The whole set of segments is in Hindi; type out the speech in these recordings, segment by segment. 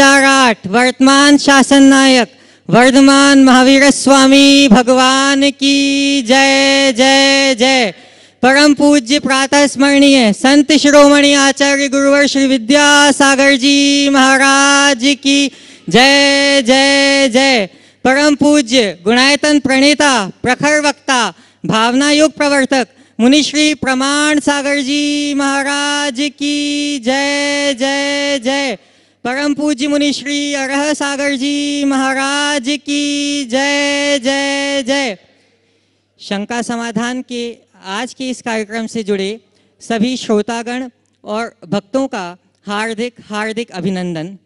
आठ वर्तमान शासन नायक वर्धमान महावीर स्वामी भगवान की जय जय जय परम पूज्य प्रातः स्मरणीय संत शिरोमणि आचार्य गुरुवर श्री विद्यासागर जी महाराज की जय जय जय परम पूज्य गुणायतन प्रणेता प्रखर वक्ता भावना युग प्रवर्तक मुनिश्री प्रमाण सागर जी महाराज की जय जय जय परम पूज्य मुनि श्री अरह सागर जी महाराज की जय जय जय शंका समाधान के आज के इस कार्यक्रम से जुड़े सभी श्रोतागण और भक्तों का हार्दिक हार्दिक अभिनंदन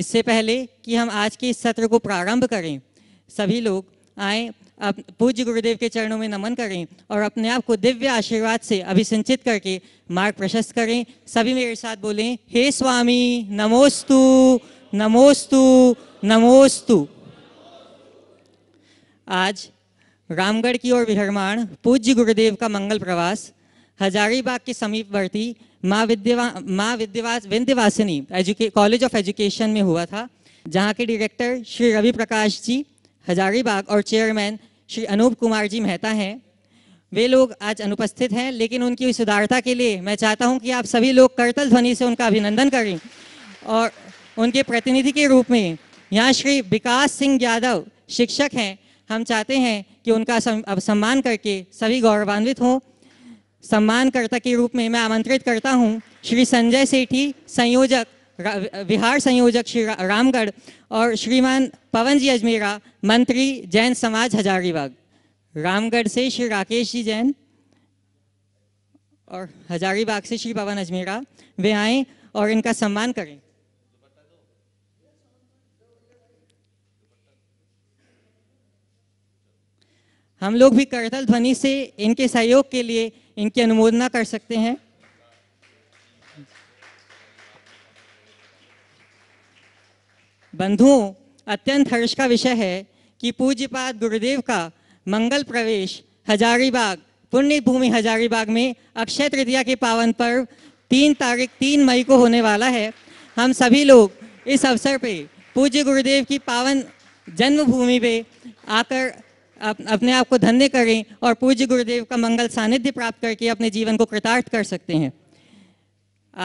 इससे पहले कि हम आज के इस सत्र को प्रारंभ करें सभी लोग आए आप पूज्य गुरुदेव के चरणों में नमन करें और अपने आप को दिव्य आशीर्वाद से अभिसंचित करके मार्ग प्रशस्त करें सभी मेरे साथ बोलें हे स्वामी नमोस्तु नमोस्तु नमोस्तु आज रामगढ़ की ओर विहरमाण पूज्य गुरुदेव का मंगल प्रवास हजारीबाग के समीपवर्ती माँ विद्यवा माँ विद्यवास विंध्यवासिनी एजुके कॉलेज ऑफ एजुकेशन में हुआ था जहाँ के डायरेक्टर श्री रवि प्रकाश जी हजारीबाग और चेयरमैन श्री अनूप कुमार जी मेहता हैं वे लोग आज अनुपस्थित हैं लेकिन उनकी उदारता के लिए मैं चाहता हूं कि आप सभी लोग करतल ध्वनि से उनका अभिनंदन करें और उनके प्रतिनिधि के रूप में यहाँ श्री विकास सिंह यादव शिक्षक हैं हम चाहते हैं कि उनका सम्मान करके सभी गौरवान्वित हों सम्मानकर्ता के रूप में मैं आमंत्रित करता हूँ श्री संजय सेठी संयोजक विहार संयोजक श्री रामगढ़ और श्रीमान पवन जी अजमेरा मंत्री जैन समाज हजारीबाग रामगढ़ से श्री राकेश जी जैन और हजारीबाग से श्री पवन अजमेरा वे आए और इनका सम्मान करें हम लोग भी करतल ध्वनि से इनके सहयोग के लिए इनकी अनुमोदना कर सकते हैं बंधुओं अत्यंत हर्ष का विषय है कि पूज्यपाद गुरुदेव का मंगल प्रवेश हजारीबाग पुण्य भूमि हजारीबाग में अक्षय तृतीया के पावन पर्व तीन तारीख तीन मई को होने वाला है हम सभी लोग इस अवसर पे पूज्य गुरुदेव की पावन जन्मभूमि पे आकर अप, अपने आप को धन्य करें और पूज्य गुरुदेव का मंगल सानिध्य प्राप्त करके अपने जीवन को कृतार्थ कर सकते हैं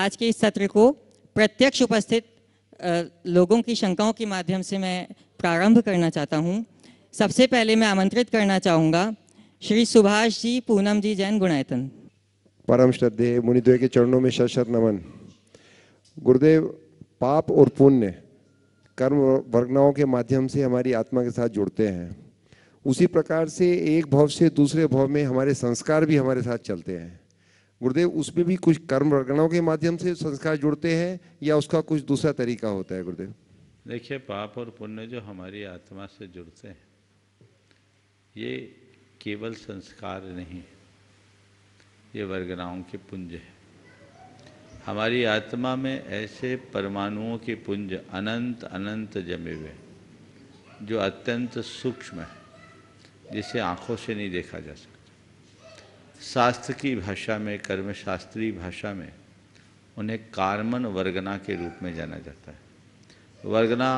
आज के इस सत्र को प्रत्यक्ष उपस्थित लोगों की शंकाओं के माध्यम से मैं प्रारंभ करना चाहता हूँ सबसे पहले मैं आमंत्रित करना चाहूँगा श्री सुभाष जी पूनम जी जैन गुणायतन परम श्रद्धे मुनिद्वे के चरणों में शत नमन गुरुदेव पाप और पुण्य कर्म वर्गनाओं के माध्यम से हमारी आत्मा के साथ जुड़ते हैं उसी प्रकार से एक भव से दूसरे भव में हमारे संस्कार भी हमारे साथ चलते हैं गुरुदेव उसमें भी कुछ कर्म रगणों के माध्यम से संस्कार जुड़ते हैं या उसका कुछ दूसरा तरीका होता है गुरुदेव देखिए पाप और पुण्य जो हमारी आत्मा से जुड़ते हैं ये केवल संस्कार नहीं ये वर्गनाओं के पुंज है हमारी आत्मा में ऐसे परमाणुओं के पुंज अनंत अनंत जमे हुए जो अत्यंत सूक्ष्म है जिसे आंखों से नहीं देखा जा सकता शास्त्र की भाषा में कर्मशास्त्रीय भाषा में उन्हें कार्मन वर्गना के रूप में जाना जाता है वर्गना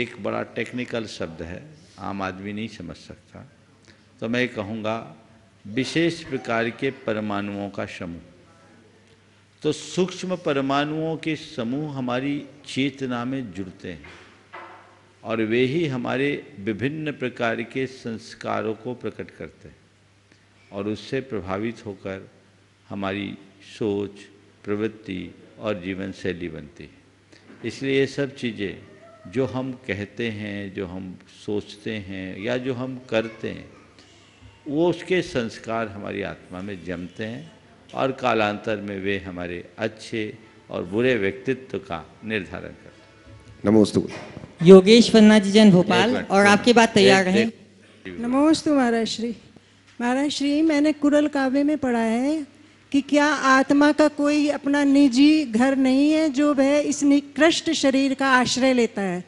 एक बड़ा टेक्निकल शब्द है आम आदमी नहीं समझ सकता तो मैं कहूँगा विशेष प्रकार के परमाणुओं का समूह तो सूक्ष्म परमाणुओं के समूह हमारी चेतना में जुड़ते हैं और वे ही हमारे विभिन्न प्रकार के संस्कारों को प्रकट करते हैं और उससे प्रभावित होकर हमारी सोच प्रवृत्ति और जीवन शैली बनती है इसलिए ये सब चीज़ें जो हम कहते हैं जो हम सोचते हैं या जो हम करते हैं वो उसके संस्कार हमारी आत्मा में जमते हैं और कालांतर में वे हमारे अच्छे और बुरे व्यक्तित्व का निर्धारण करते हैं नमोस्तु योगेश पन्ना जी जैन भोपाल और आपके बात तैयार है नमोस्तु महाराज श्री महाराज श्री मैंने कुरल काव्य में पढ़ा है कि क्या आत्मा का कोई अपना निजी घर नहीं है जो वह इस निकृष्ट शरीर का आश्रय लेता है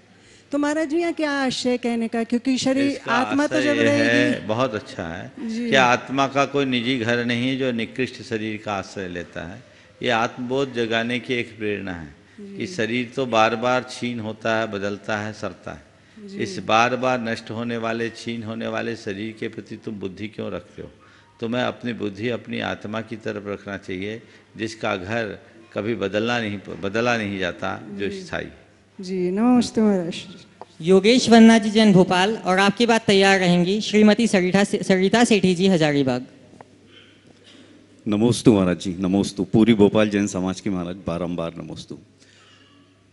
तो महाराज जी यहाँ क्या आश्रय कहने का क्योंकि शरीर आत्मा तो जब रहेगी बहुत अच्छा है क्या आत्मा का कोई निजी घर नहीं है जो निकृष्ट शरीर का आश्रय लेता है ये आत्मबोध जगाने की एक प्रेरणा है कि शरीर तो बार बार छीन होता है बदलता है सरता है इस बार बार नष्ट होने वाले छीन होने वाले शरीर के प्रति तुम बुद्धि क्यों रखते हो तुम्हें तो अपनी बुद्धि अपनी आत्मा की तरफ रखना चाहिए जिसका घर कभी बदलना नहीं बदला नहीं जाता जो स्थाई जी नमस्ते योगेश वन्ना जी जैन भोपाल और आपकी बात तैयार रहेंगी श्रीमती सरिता सरिता सेठी जी हजारीबाग नमोस्तु महाराज जी नमोस्तु पूरी भोपाल जैन समाज की महाराज बारम्बार नमोस्तु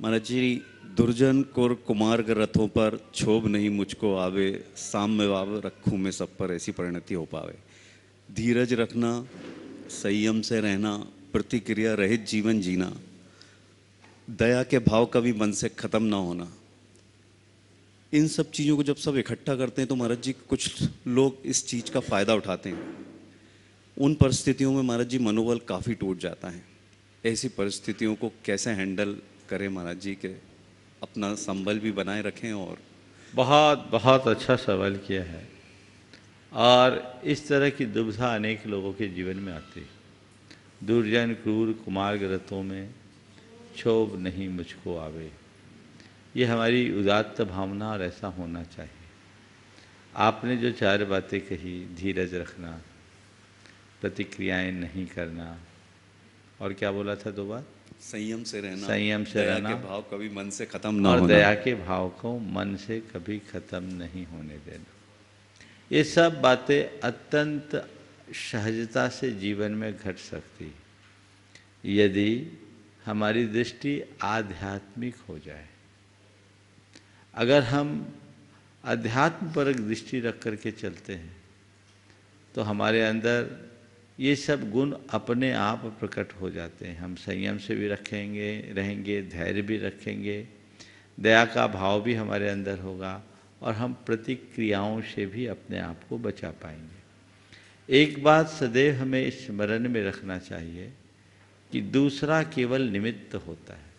महाराज जी दुर्जन कोर के रथों पर छोभ नहीं मुझको आवे साम्य वाव रखूँ मैं सब पर ऐसी परिणति हो पावे धीरज रखना संयम से रहना प्रतिक्रिया रहित जीवन जीना दया के भाव कभी मन से ख़त्म ना होना इन सब चीज़ों को जब सब इकट्ठा करते हैं तो महाराज जी कुछ लोग इस चीज़ का फ़ायदा उठाते हैं उन परिस्थितियों में महाराज जी मनोबल काफ़ी टूट जाता है ऐसी परिस्थितियों को कैसे हैंडल करें महाराज जी के अपना संबल भी बनाए रखें और बहुत बहुत अच्छा सवाल किया है और इस तरह की दुविधा अनेक लोगों के जीवन में आती है दुर्जन क्रूर कुमार ग्रतों में क्षोभ नहीं मुझको आवे ये हमारी उदात्त भावना और ऐसा होना चाहिए आपने जो चार बातें कही धीरज रखना प्रतिक्रियाएं नहीं करना और क्या बोला था दो बात संयम से रहना संयम से दया रहना के भाव कभी मन से खत्म ना और दया के भाव को मन से कभी खत्म नहीं होने देना ये सब बातें अत्यंत सहजता से जीवन में घट सकती यदि हमारी दृष्टि आध्यात्मिक हो जाए अगर हम अध्यात्म पर दृष्टि रख करके चलते हैं तो हमारे अंदर ये सब गुण अपने आप प्रकट हो जाते हैं हम संयम से भी रखेंगे रहेंगे धैर्य भी रखेंगे दया का भाव भी हमारे अंदर होगा और हम प्रतिक्रियाओं से भी अपने आप को बचा पाएंगे एक बात सदैव हमें स्मरण में रखना चाहिए कि दूसरा केवल निमित्त होता है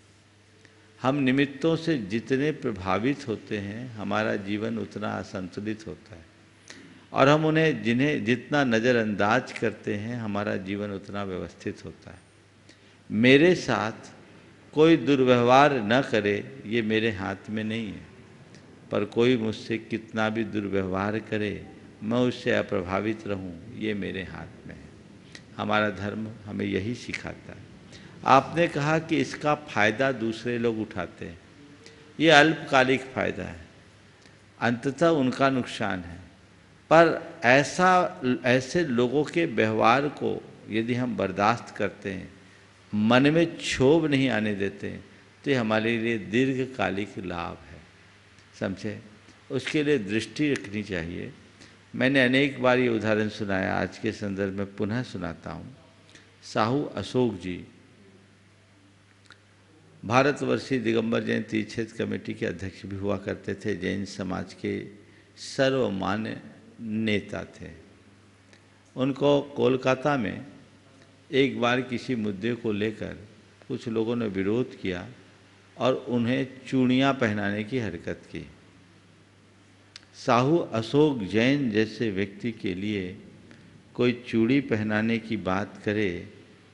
हम निमित्तों से जितने प्रभावित होते हैं हमारा जीवन उतना असंतुलित होता है और हम उन्हें जिन्हें जितना नज़रअंदाज करते हैं हमारा जीवन उतना व्यवस्थित होता है मेरे साथ कोई दुर्व्यवहार न करे ये मेरे हाथ में नहीं है पर कोई मुझसे कितना भी दुर्व्यवहार करे मैं उससे अप्रभावित रहूं ये मेरे हाथ में है हमारा धर्म हमें यही सिखाता है आपने कहा कि इसका फ़ायदा दूसरे लोग उठाते हैं ये अल्पकालिक फ़ायदा है अंततः उनका नुकसान है पर ऐसा ऐसे लोगों के व्यवहार को यदि हम बर्दाश्त करते हैं मन में क्षोभ नहीं आने देते हैं तो ये हमारे लिए दीर्घकालिक लाभ है समझे उसके लिए दृष्टि रखनी चाहिए मैंने अनेक बार ये उदाहरण सुनाया आज के संदर्भ में पुनः सुनाता हूँ साहू अशोक जी भारतवर्षीय दिगंबर जैन तीर्थ कमेटी के अध्यक्ष भी हुआ करते थे जैन समाज के सर्वमान्य नेता थे उनको कोलकाता में एक बार किसी मुद्दे को लेकर कुछ लोगों ने विरोध किया और उन्हें चूड़ियाँ पहनाने की हरकत की साहू अशोक जैन जैसे व्यक्ति के लिए कोई चूड़ी पहनाने की बात करे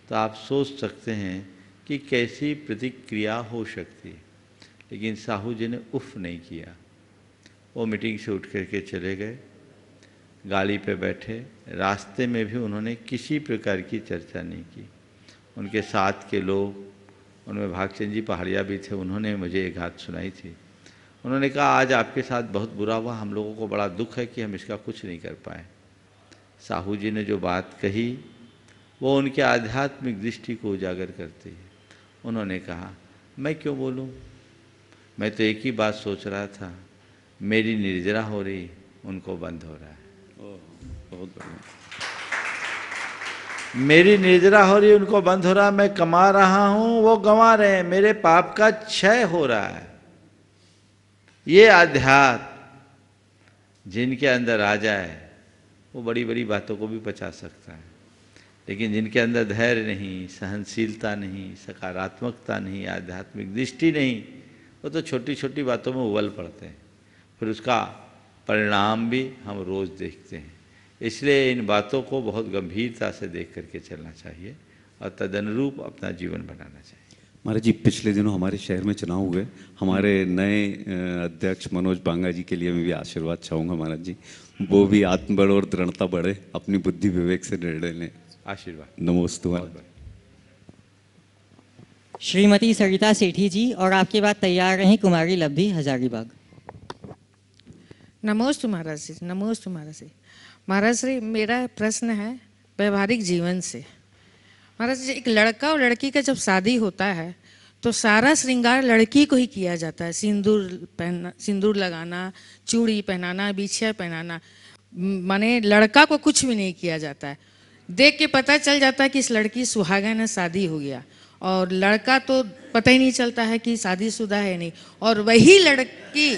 तो आप सोच सकते हैं कि कैसी प्रतिक्रिया हो सकती लेकिन साहू जी ने उफ़ नहीं किया वो मीटिंग से उठ करके चले गए गाड़ी पे बैठे रास्ते में भी उन्होंने किसी प्रकार की चर्चा नहीं की उनके साथ के लोग उनमें भागचंद जी पहाड़िया भी थे उन्होंने मुझे एक हाथ सुनाई थी उन्होंने कहा आज आपके साथ बहुत बुरा हुआ हम लोगों को बड़ा दुख है कि हम इसका कुछ नहीं कर पाए साहू जी ने जो बात कही वो उनके आध्यात्मिक दृष्टि को उजागर करती है उन्होंने कहा मैं क्यों बोलूँ मैं तो एक ही बात सोच रहा था मेरी निर्जरा हो रही उनको बंद हो रहा है बहुत बढ़िया मेरी निजरा हो रही है उनको बंद हो रहा मैं कमा रहा हूं वो गंवा रहे हैं मेरे पाप का क्षय हो रहा है ये आध्यात्म जिनके अंदर आ जाए वो बड़ी बड़ी बातों को भी पचा सकता है लेकिन जिनके अंदर धैर्य नहीं सहनशीलता नहीं सकारात्मकता नहीं आध्यात्मिक दृष्टि नहीं वो तो छोटी छोटी बातों में उबल पड़ते हैं फिर उसका परिणाम भी हम रोज़ देखते हैं इसलिए इन बातों को बहुत गंभीरता से देख करके चलना चाहिए और तदनुरूप अपना जीवन बनाना चाहिए महाराज जी पिछले दिनों हमारे शहर में चुनाव हुए हमारे नए अध्यक्ष मनोज बांगा जी के लिए मैं भी आशीर्वाद चाहूँगा महाराज जी वो भी आत्मबल और दृढ़ता बढ़े अपनी बुद्धि विवेक से निर्णय लें आशीर्वाद नमोस्तु श्रीमती सरिता सेठी जी और आपके बाद तैयार रहें कुमारी लब्धी हजारीबाग नमोस्तु महाराज जी नमोस्तु महाराज जी महाराज जी मेरा प्रश्न है व्यवहारिक जीवन से महाराज जी एक लड़का और लड़की का जब शादी होता है तो सारा श्रृंगार लड़की को ही किया जाता है सिंदूर पहनना सिंदूर लगाना चूड़ी पहनाना बिछिया पहनाना माने लड़का को कुछ भी नहीं किया जाता है देख के पता चल जाता है कि इस लड़की सुहागन है शादी हो गया और लड़का तो पता ही नहीं चलता है कि शादीशुदा है नहीं और वही लड़की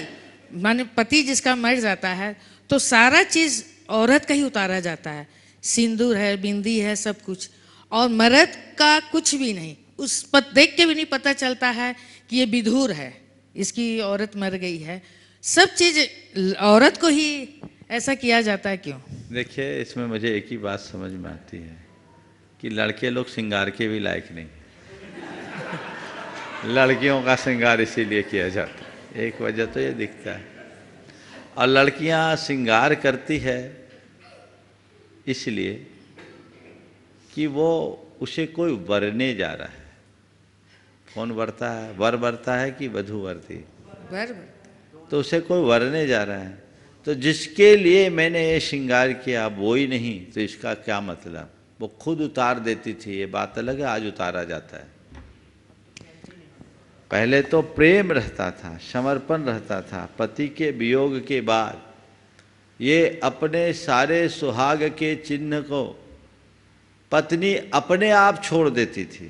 माने पति जिसका मर जाता है तो सारा चीज़ औरत का ही उतारा जाता है सिंदूर है बिंदी है सब कुछ और मर्द का कुछ भी नहीं उस पत देख के भी नहीं पता चलता है कि ये विधुर है इसकी औरत मर गई है सब चीज़ औरत को ही ऐसा किया जाता है क्यों देखिए इसमें मुझे एक ही बात समझ में आती है कि लड़के लोग श्रृंगार के भी लायक नहीं लड़कियों का श्रृंगार इसीलिए किया जाता है एक वजह तो ये दिखता है और लड़कियां श्रृंगार करती है इसलिए कि वो उसे कोई वरने जा रहा है कौन बरता है वर बरता है कि वधु वरती वर तो उसे कोई वरने जा रहा है तो जिसके लिए मैंने ये श्रृंगार किया वो ही नहीं तो इसका क्या मतलब वो खुद उतार देती थी ये बात अलग है आज उतारा जाता है पहले तो प्रेम रहता था समर्पण रहता था पति के वियोग के बाद ये अपने सारे सुहाग के चिन्ह को पत्नी अपने आप छोड़ देती थी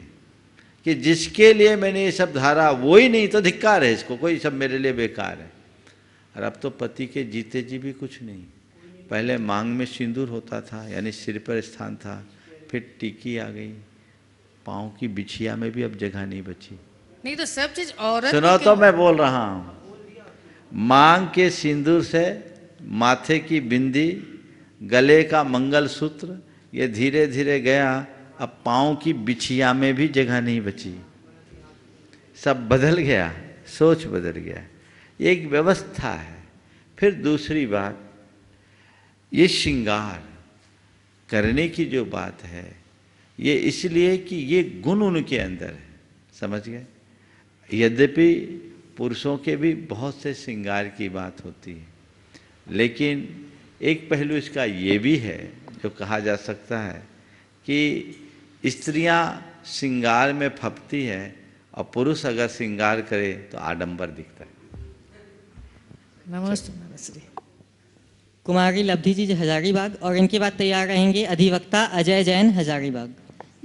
कि जिसके लिए मैंने ये सब धारा वो ही नहीं तो धिक्कार है इसको कोई सब मेरे लिए बेकार है और अब तो पति के जीते जी भी कुछ नहीं पहले मांग में सिंदूर होता था यानी सिर पर स्थान था फिर टिक्की आ गई पाँव की बिछिया में भी अब जगह नहीं बची नहीं तो सब चीज औरत सुनो तो मैं बोल रहा हूँ मांग के सिंदूर से माथे की बिंदी गले का मंगलसूत्र ये धीरे धीरे गया अब पाँव की बिछिया में भी जगह नहीं बची सब बदल गया सोच बदल गया एक व्यवस्था है फिर दूसरी बात ये श्रृंगार करने की जो बात है ये इसलिए कि ये गुण उनके अंदर है समझ गए यद्यपि पुरुषों के भी बहुत से श्रृंगार की बात होती है लेकिन एक पहलू इसका ये भी है जो कहा जा सकता है कि स्त्रियां श्रृंगार में फपती है और पुरुष अगर श्रृंगार करे तो आडंबर दिखता है नमस्ते नमस्ते कुमारी लब्धि जी हजारीबाग और इनके बाद तैयार रहेंगे अधिवक्ता अजय जैन हजारीबाग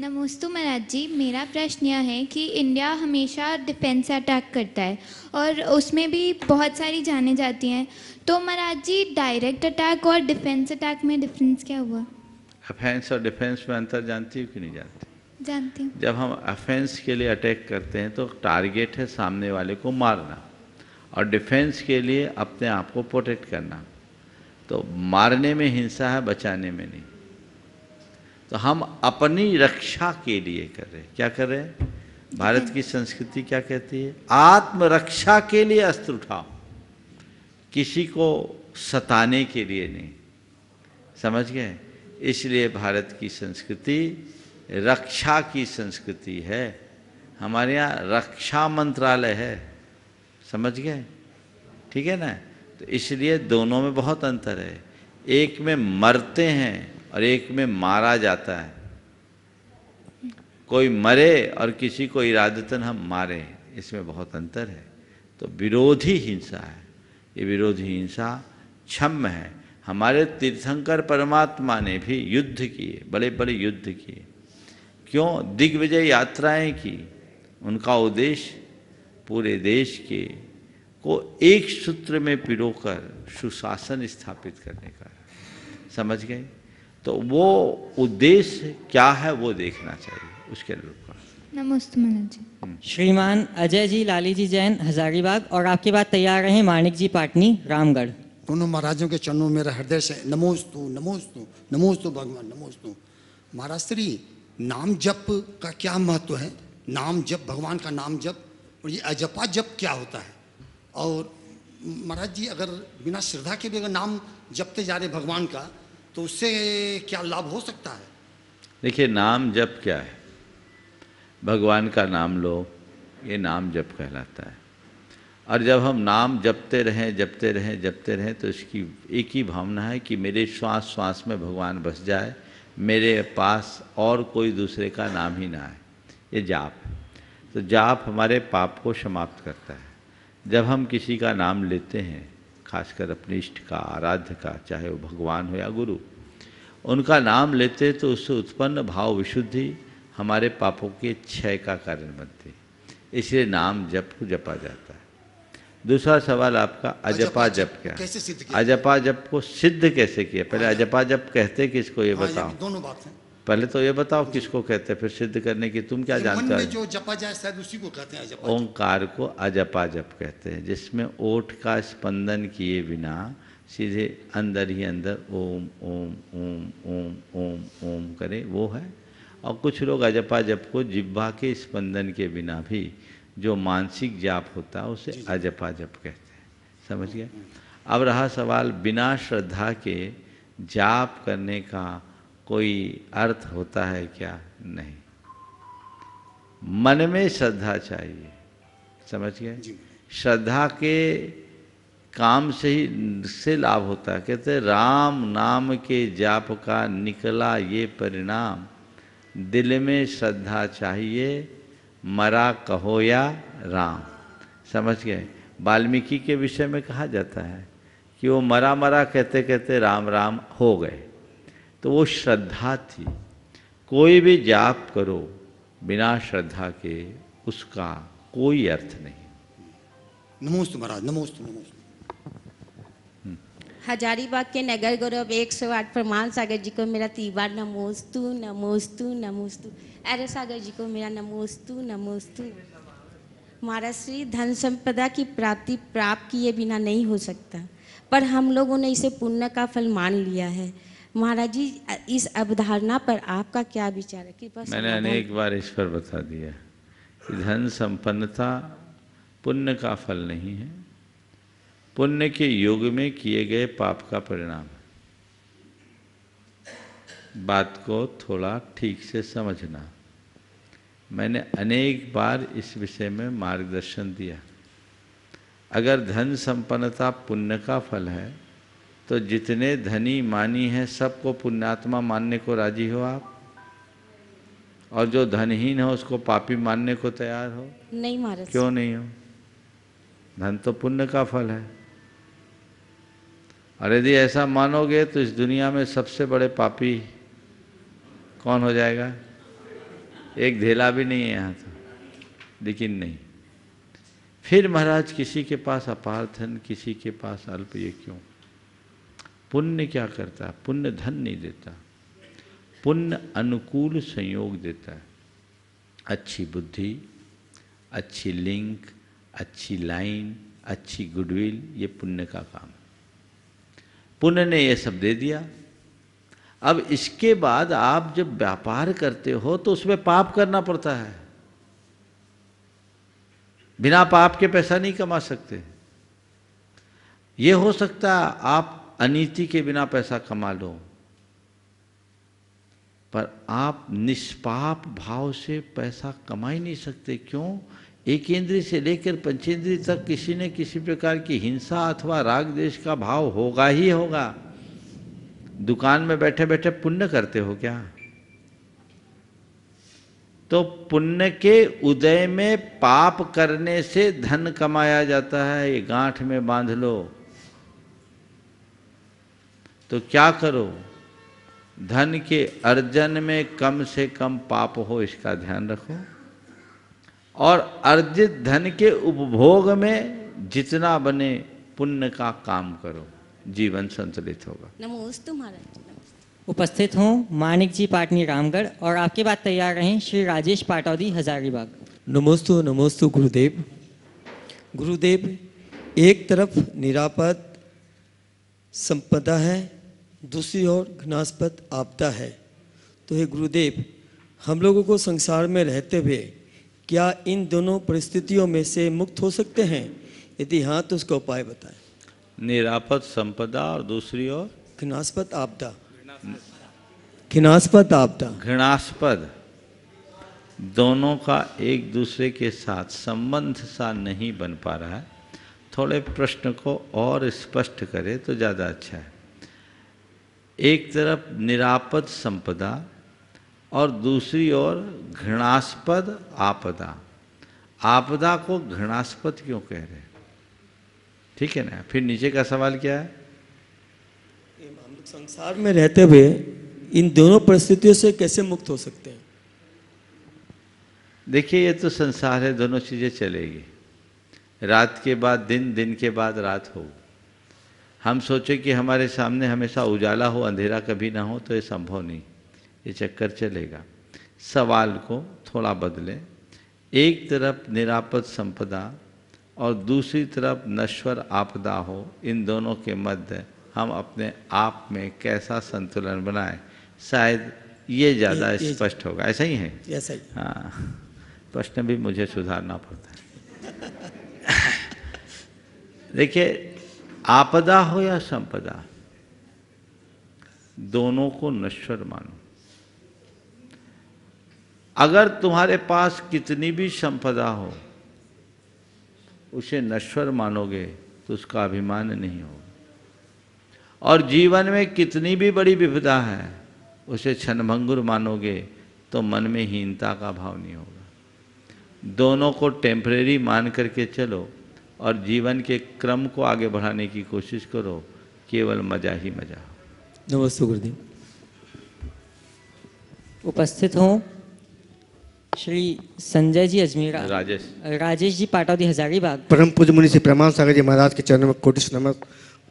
नमोस्तु महाराज जी मेरा प्रश्न यह है कि इंडिया हमेशा डिफेंस अटैक करता है और उसमें भी बहुत सारी जाने जाती हैं तो महाराज जी डायरेक्ट अटैक और डिफेंस अटैक में डिफरेंस क्या हुआ अफेंस और डिफेंस में अंतर जानती हूँ कि नहीं जानती जानती हूँ जब हम अफेंस के लिए अटैक करते हैं तो टारगेट है सामने वाले को मारना और डिफेंस के लिए अपने आप को प्रोटेक्ट करना तो मारने में हिंसा है बचाने में नहीं तो हम अपनी रक्षा के लिए कर रहे हैं क्या कर रहे हैं भारत की संस्कृति क्या कहती है आत्मरक्षा के लिए अस्त्र उठाओ किसी को सताने के लिए नहीं समझ गए इसलिए भारत की संस्कृति रक्षा की संस्कृति है हमारे यहाँ रक्षा मंत्रालय है समझ गए ठीक है ना तो इसलिए दोनों में बहुत अंतर है एक में मरते हैं और एक में मारा जाता है कोई मरे और किसी को इरादतन हम मारे इसमें बहुत अंतर है तो विरोधी हिंसा है ये विरोधी हिंसा क्षम है हमारे तीर्थंकर परमात्मा ने भी युद्ध किए बड़े बड़े युद्ध किए क्यों दिग्विजय यात्राएं की उनका उद्देश्य पूरे देश के को एक सूत्र में पिरोकर सुशासन स्थापित करने का समझ गए तो वो उद्देश्य क्या है वो देखना चाहिए उसके अनुरूप नमस्ते मनोज जी हम्म। श्रीमान अजय जी लाली जी जैन हजारीबाग और आपके बाद तैयार रहे माणिक जी पाटनी रामगढ़ दोनों महाराजों के चरणों में हृदय से नमोस्तु नमोस्तु नमोस्तु भगवान नमोस्तु महाराज श्री नाम जप का क्या महत्व है नाम जप भगवान का नाम जप और ये अजपा जप क्या होता है और महाराज जी अगर बिना श्रद्धा के भी अगर नाम जपते जा रहे भगवान का तो उससे क्या लाभ हो सकता है देखिए नाम जप क्या है भगवान का नाम लो ये नाम जप कहलाता है और जब हम नाम जपते रहें जपते रहें जपते रहें तो इसकी एक ही भावना है कि मेरे श्वास श्वास में भगवान बस जाए मेरे पास और कोई दूसरे का नाम ही ना आए ये जाप तो जाप हमारे पाप को समाप्त करता है जब हम किसी का नाम लेते हैं खासकर अपने इष्ट का आराध्य का चाहे वो भगवान हो या गुरु उनका नाम लेते तो उससे उत्पन्न भाव विशुद्धि हमारे पापों के क्षय का कारण बनते इसलिए नाम जप जपा जाता है दूसरा सवाल आपका अच्छा, अजपा अच्छा, जप क्या सिद्ध अजपा जप को सिद्ध कैसे किया पहले हाँ, अजपा जप कहते किसको ये हाँ, बताओ दोनों बात है पहले तो ये बताओ किसको कहते हैं फिर सिद्ध करने की तुम क्या जानते हो जो जपा जाए शायद उसी को कहते हैं ओंकार को अजपा जप कहते हैं जिसमें ओठ का स्पंदन किए बिना सीधे अंदर ही अंदर ओम ओम ओम ओम ओम ओम करे वो है और कुछ लोग अजपा जप को जिब्बा के स्पंदन के बिना भी जो मानसिक जाप होता है उसे अजपा जप कहते हैं समझ गए अब रहा सवाल बिना श्रद्धा के जाप करने का कोई अर्थ होता है क्या नहीं मन में श्रद्धा चाहिए समझ गए श्रद्धा के काम से ही से लाभ होता है कहते राम नाम के जाप का निकला ये परिणाम दिल में श्रद्धा चाहिए मरा कहो या राम समझ गए वाल्मीकि के विषय में कहा जाता है कि वो मरा मरा कहते कहते राम राम हो गए तो वो श्रद्धा थी कोई भी जाप करो बिना श्रद्धा के उसका कोई अर्थ नहीं नमोस्तु महाराज नमोस्तु नमोस्तु हम्म। हजारीबाग के नगर गौरव एक सौ आठ प्रमाण सागर जी को मेरा बार नमोस्तु नमोस्तु नमोस्तु अरे सागर जी को मेरा नमोस्तु नमोस्तु महाराज श्री धन संपदा की प्राप्ति प्राप्त किए बिना नहीं हो सकता पर हम लोगों ने इसे पुण्य का फल मान लिया है महाराज जी इस अवधारणा पर आपका क्या विचार है कि बस मैंने अनेक बार इस पर बता दिया कि धन संपन्नता पुण्य का फल नहीं है पुण्य के योग में किए गए पाप का परिणाम बात को थोड़ा ठीक से समझना मैंने अनेक बार इस विषय में मार्गदर्शन दिया अगर धन संपन्नता पुण्य का फल है तो जितने धनी मानी हैं सबको पुण्यात्मा मानने को राजी हो आप और जो धनहीन हो उसको पापी मानने को तैयार हो नहीं महाराज क्यों नहीं हो धन तो पुण्य का फल है और यदि ऐसा मानोगे तो इस दुनिया में सबसे बड़े पापी कौन हो जाएगा एक धेला भी नहीं है यहाँ तो लेकिन नहीं फिर महाराज किसी के पास अपार धन किसी के पास अल्प ये क्यों पुण्य क्या करता है पुण्य धन नहीं देता पुण्य अनुकूल संयोग देता है अच्छी बुद्धि अच्छी लिंक अच्छी लाइन अच्छी गुडविल ये पुण्य का काम है पुण्य ने ये सब दे दिया अब इसके बाद आप जब व्यापार करते हो तो उसमें पाप करना पड़ता है बिना पाप के पैसा नहीं कमा सकते ये हो सकता आप अनिति के बिना पैसा कमा लो पर आप निष्पाप भाव से पैसा कमा ही नहीं सकते क्यों एक इंद्री से लेकर पंचेंद्री तक किसी न किसी प्रकार की हिंसा अथवा राग देश का भाव होगा ही होगा दुकान में बैठे बैठे पुण्य करते हो क्या तो पुण्य के उदय में पाप करने से धन कमाया जाता है ये गांठ में बांध लो तो क्या करो धन के अर्जन में कम से कम पाप हो इसका ध्यान रखो और अर्जित धन के उपभोग में जितना बने पुण्य का काम करो जीवन संतुलित होगा नमोस्तु महाराज उपस्थित हूँ मानिक जी पाटनी रामगढ़ और आपके बाद तैयार रहे श्री राजेश पाटौदी हजारीबाग नमोस्तु नमोस्तु गुरुदेव गुरुदेव एक तरफ निरापद संपदा है दूसरी ओर घनास्पद आपदा है तो हे गुरुदेव हम लोगों को संसार में रहते हुए क्या इन दोनों परिस्थितियों में से मुक्त हो सकते हैं यदि हाँ तो उसका उपाय बताएं निरापद संपदा और दूसरी ओर घृणास्पद आपदा घनास्पद आपदा घृणास्पद दोनों का एक दूसरे के साथ संबंध सा नहीं बन पा रहा है थोड़े प्रश्न को और स्पष्ट करें तो ज़्यादा अच्छा है एक तरफ निरापद संपदा और दूसरी ओर घृणास्पद आपदा आपदा को घृणास्पद क्यों कह रहे हैं ठीक है ना फिर नीचे का सवाल क्या है संसार में रहते हुए इन दोनों परिस्थितियों से कैसे मुक्त हो सकते हैं देखिए ये तो संसार है दोनों चीज़ें चलेगी रात के बाद दिन दिन के बाद रात होगी हम सोचे कि हमारे सामने हमेशा उजाला हो अंधेरा कभी ना हो तो ये संभव नहीं ये चक्कर चलेगा सवाल को थोड़ा बदलें एक तरफ निरापद संपदा और दूसरी तरफ नश्वर आपदा हो इन दोनों के मध्य हम अपने आप में कैसा संतुलन बनाएं शायद ये ज़्यादा स्पष्ट होगा ऐसा ही है ऐसा ही हाँ प्रश्न भी मुझे सुधारना पड़ता है देखिए आपदा हो या संपदा दोनों को नश्वर मानो अगर तुम्हारे पास कितनी भी संपदा हो उसे नश्वर मानोगे तो उसका अभिमान नहीं होगा और जीवन में कितनी भी बड़ी विपदा है उसे क्षणभंगुर मानोगे तो मन में हीनता का भाव नहीं होगा दोनों को टेम्परेरी मान करके चलो और जीवन के क्रम को आगे बढ़ाने की कोशिश करो केवल मजा ही मजा नमस्ते गुरुदेव उपस्थित हूँ श्री संजय जी अजमेर राजेश राजेश जी पाटौदी हजारीबाग परम पूज मुनि श्री प्रमाण सागर जी महाराज के चरण में कोटिश नमन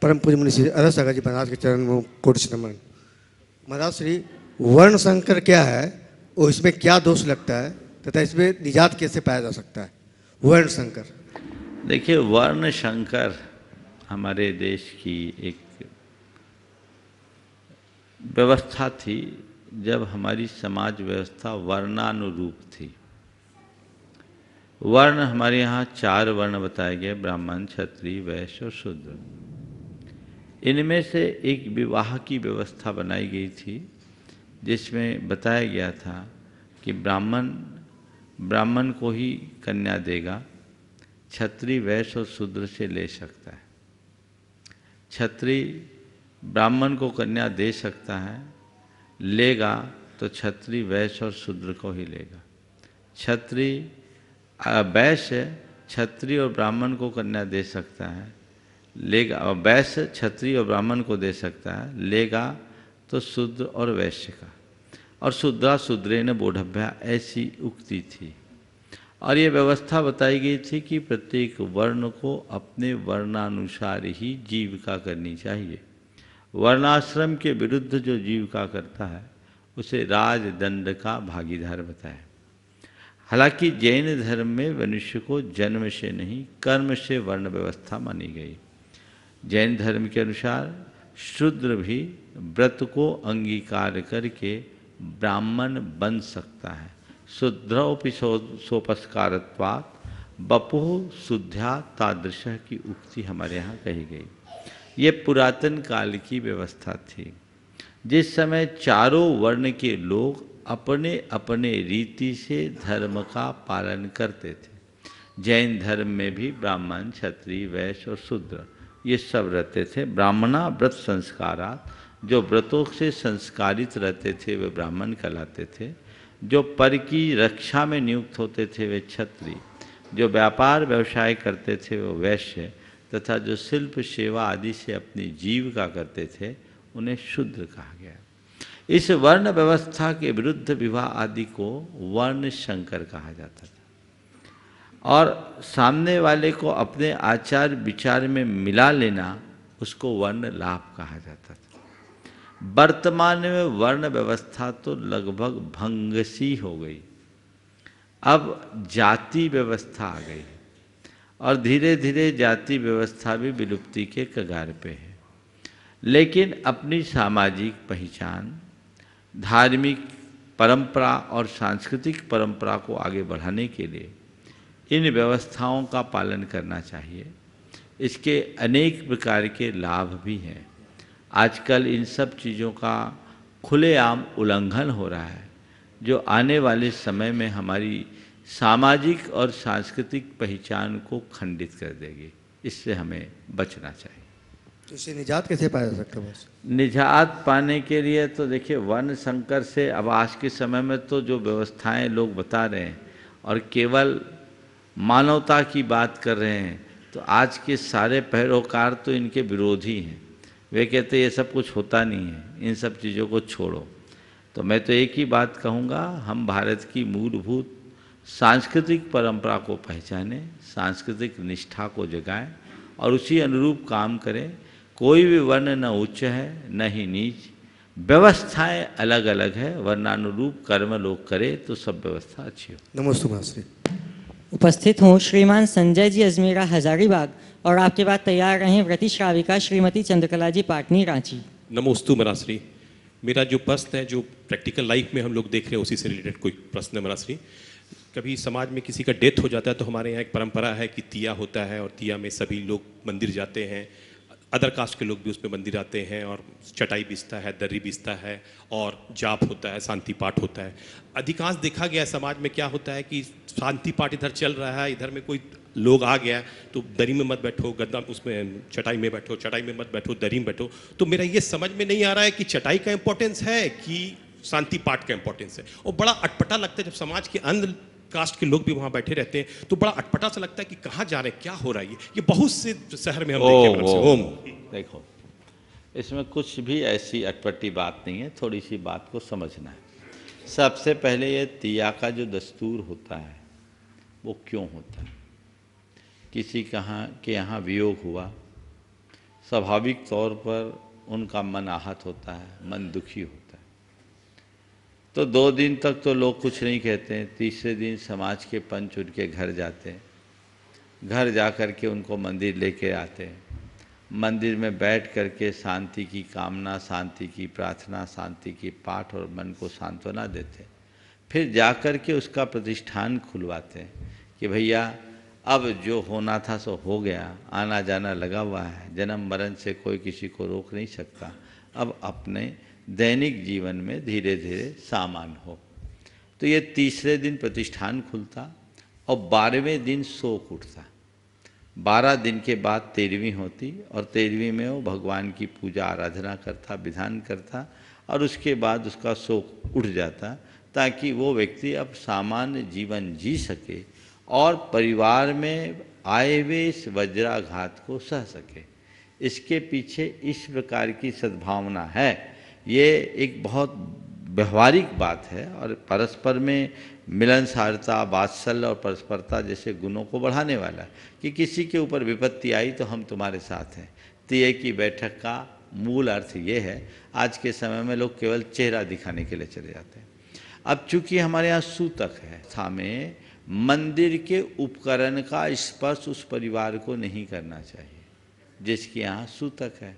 परम पूज मुनि श्री अरस सागर जी महाराज के चरण में कोटिश नमन महाराज श्री वर्ण शंकर क्या है और इसमें क्या दोष लगता है तथा इसमें निजात कैसे पाया जा सकता है वर्ण शंकर देखिए वर्ण शंकर हमारे देश की एक व्यवस्था थी जब हमारी समाज व्यवस्था वर्णानुरूप थी वर्ण हमारे यहाँ चार वर्ण बताए गए ब्राह्मण क्षत्रिय वैश्य और शूद्र इनमें से एक विवाह की व्यवस्था बनाई गई थी जिसमें बताया गया था कि ब्राह्मण ब्राह्मण को ही कन्या देगा छत्री वैश्य और शूद्र से ले सकता है छत्री ब्राह्मण को कन्या दे सकता है लेगा तो छत्री वैश्य और शूद्र को ही लेगा छत्री वैश्य छत्री और ब्राह्मण को कन्या दे सकता है लेगा वैश्य छत्री और ब्राह्मण को दे सकता है लेगा तो शूद्र और वैश्य का और शूद्रा शूद्रे ने बोढ़भ्या ऐसी उक्ति थी और ये व्यवस्था बताई गई थी कि प्रत्येक वर्ण को अपने वर्णानुसार ही जीविका करनी चाहिए वर्णाश्रम के विरुद्ध जो जीविका करता है उसे राजदंड का भागीदार बताया हालांकि जैन धर्म में मनुष्य को जन्म से नहीं कर्म से वर्ण व्यवस्था मानी गई जैन धर्म के अनुसार शूद्र भी व्रत को अंगीकार करके ब्राह्मण बन सकता है शुद्रौपि सोपस्कार बपु शुद्ध्या तादृश की उक्ति हमारे यहाँ कही गई ये पुरातन काल की व्यवस्था थी जिस समय चारों वर्ण के लोग अपने अपने रीति से धर्म का पालन करते थे जैन धर्म में भी ब्राह्मण क्षत्रिय वैश्य और शूद्र ये सब रहते थे ब्राह्मणा व्रत संस्कारात जो व्रतों से संस्कारित रहते थे वे ब्राह्मण कहलाते थे जो पर की रक्षा में नियुक्त होते थे वे छत्री जो व्यापार व्यवसाय करते थे वो वैश्य तथा जो शिल्प सेवा आदि से अपनी जीविका करते थे उन्हें शूद्र कहा गया इस वर्ण व्यवस्था के विरुद्ध विवाह आदि को वर्ण शंकर कहा जाता था और सामने वाले को अपने आचार विचार में मिला लेना उसको वर्ण लाभ कहा जाता था वर्तमान में वर्ण व्यवस्था तो लगभग भंग सी हो गई अब जाति व्यवस्था आ गई और धीरे धीरे जाति व्यवस्था भी विलुप्ति के कगार पे है लेकिन अपनी सामाजिक पहचान धार्मिक परंपरा और सांस्कृतिक परंपरा को आगे बढ़ाने के लिए इन व्यवस्थाओं का पालन करना चाहिए इसके अनेक प्रकार के लाभ भी हैं आजकल इन सब चीज़ों का खुलेआम उल्लंघन हो रहा है जो आने वाले समय में हमारी सामाजिक और सांस्कृतिक पहचान को खंडित कर देगी इससे हमें बचना चाहिए तो इसे निजात कैसे पाया जा सकता है निजात पाने के लिए तो देखिए वन संकर से अब आज के समय में तो जो व्यवस्थाएं लोग बता रहे हैं और केवल मानवता की बात कर रहे हैं तो आज के सारे पैरोकार तो इनके विरोधी हैं वे कहते ये सब कुछ होता नहीं है इन सब चीज़ों को छोड़ो तो मैं तो एक ही बात कहूँगा हम भारत की मूलभूत सांस्कृतिक परंपरा को पहचाने सांस्कृतिक निष्ठा को जगाएं और उसी अनुरूप काम करें कोई भी वर्ण न उच्च है न ही नीच व्यवस्थाएं अलग अलग है वर्णानुरूप कर्म लोग करें तो सब व्यवस्था अच्छी हो नमस्ते महाश्री उपस्थित हूँ श्रीमान संजय जी अजमेरा हजारीबाग और आपके बाद तैयार रहे व्रति श्राविका श्रीमती चंद्रकला जी पाटनी रांची नमोस्तु मनाश्री मेरा जो प्रश्न है जो प्रैक्टिकल लाइफ में हम लोग देख रहे हैं उसी से रिलेटेड कोई प्रश्न है मनाश्री कभी समाज में किसी का डेथ हो जाता है तो हमारे यहाँ एक परंपरा है कि तिया होता है और तिया में सभी लोग मंदिर जाते हैं अदर कास्ट के लोग भी उसमें मंदिर आते हैं और चटाई बीजता है दर्री बीजता है और जाप होता है शांति पाठ होता है अधिकांश देखा गया समाज में क्या होता है कि शांति पाठ इधर चल रहा है इधर में कोई लोग आ गया तो दरी में मत बैठो गद्दा उसमें चटाई में बैठो चटाई में मत बैठो दरी में बैठो तो मेरा ये समझ में नहीं आ रहा है कि चटाई का इंपॉर्टेंस है कि शांति पाठ का इंपॉर्टेंस है और बड़ा अटपटा लगता है जब समाज के अंदर कास्ट के लोग भी वहां बैठे रहते हैं तो बड़ा अटपटा सा लगता है कि कहाँ जा रहे हैं क्या हो रहा है ये ये बहुत से शहर में हम ओ, देखे देखो इसमें कुछ भी ऐसी अटपटी बात नहीं है थोड़ी सी बात को समझना है सबसे पहले ये तिया का जो दस्तूर होता है वो क्यों होता है किसी कहाँ के यहाँ वियोग हुआ स्वाभाविक तौर पर उनका मन आहत होता है मन दुखी होता है तो दो दिन तक तो लोग कुछ नहीं कहते हैं तीसरे दिन समाज के पंच उनके घर जाते हैं घर जा कर के उनको मंदिर लेके आते हैं मंदिर में बैठ कर के शांति की कामना शांति की प्रार्थना शांति की पाठ और मन को सांत्वना देते हैं फिर जा कर के उसका प्रतिष्ठान खुलवाते हैं कि भैया अब जो होना था सो हो गया आना जाना लगा हुआ है जन्म मरण से कोई किसी को रोक नहीं सकता अब अपने दैनिक जीवन में धीरे धीरे सामान हो तो ये तीसरे दिन प्रतिष्ठान खुलता और बारहवें दिन शोक उठता बारह दिन के बाद तेरहवीं होती और तेरहवीं में वो भगवान की पूजा आराधना करता विधान करता और उसके बाद उसका शोक उठ जाता ताकि वो व्यक्ति अब सामान्य जीवन जी सके और परिवार में आए हुए इस वज्राघात को सह सके इसके पीछे इस प्रकार की सद्भावना है ये एक बहुत व्यवहारिक बात है और परस्पर में मिलनसारता वात्सल और परस्परता जैसे गुणों को बढ़ाने वाला है कि किसी के ऊपर विपत्ति आई तो हम तुम्हारे साथ हैं तीय तो की बैठक का मूल अर्थ ये है आज के समय में लोग केवल चेहरा दिखाने के लिए चले जाते हैं अब चूंकि हमारे यहाँ सूतक है हमें मंदिर के उपकरण का स्पर्श उस परिवार को नहीं करना चाहिए जिसके यहाँ सूतक है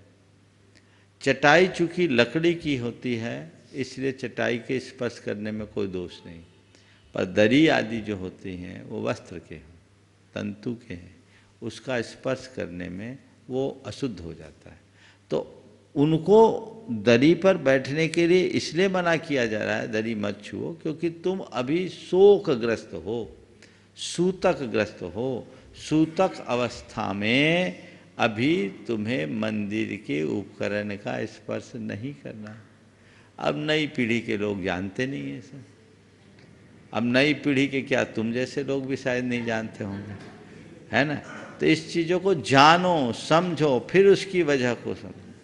चटाई चूँकि लकड़ी की होती है इसलिए चटाई के स्पर्श करने में कोई दोष नहीं पर दरी आदि जो होती हैं वो वस्त्र के हैं तंतु के हैं उसका स्पर्श करने में वो अशुद्ध हो जाता है तो उनको दरी पर बैठने के लिए इसलिए मना किया जा रहा है दरी मत छुओ क्योंकि तुम अभी शोकग्रस्त हो सूतक ग्रस्त हो सूतक अवस्था में अभी तुम्हें मंदिर के उपकरण का स्पर्श नहीं करना अब नई पीढ़ी के लोग जानते नहीं है सर अब नई पीढ़ी के क्या तुम जैसे लोग भी शायद नहीं जानते होंगे है ना तो इस चीज़ों को जानो समझो फिर उसकी वजह को समझो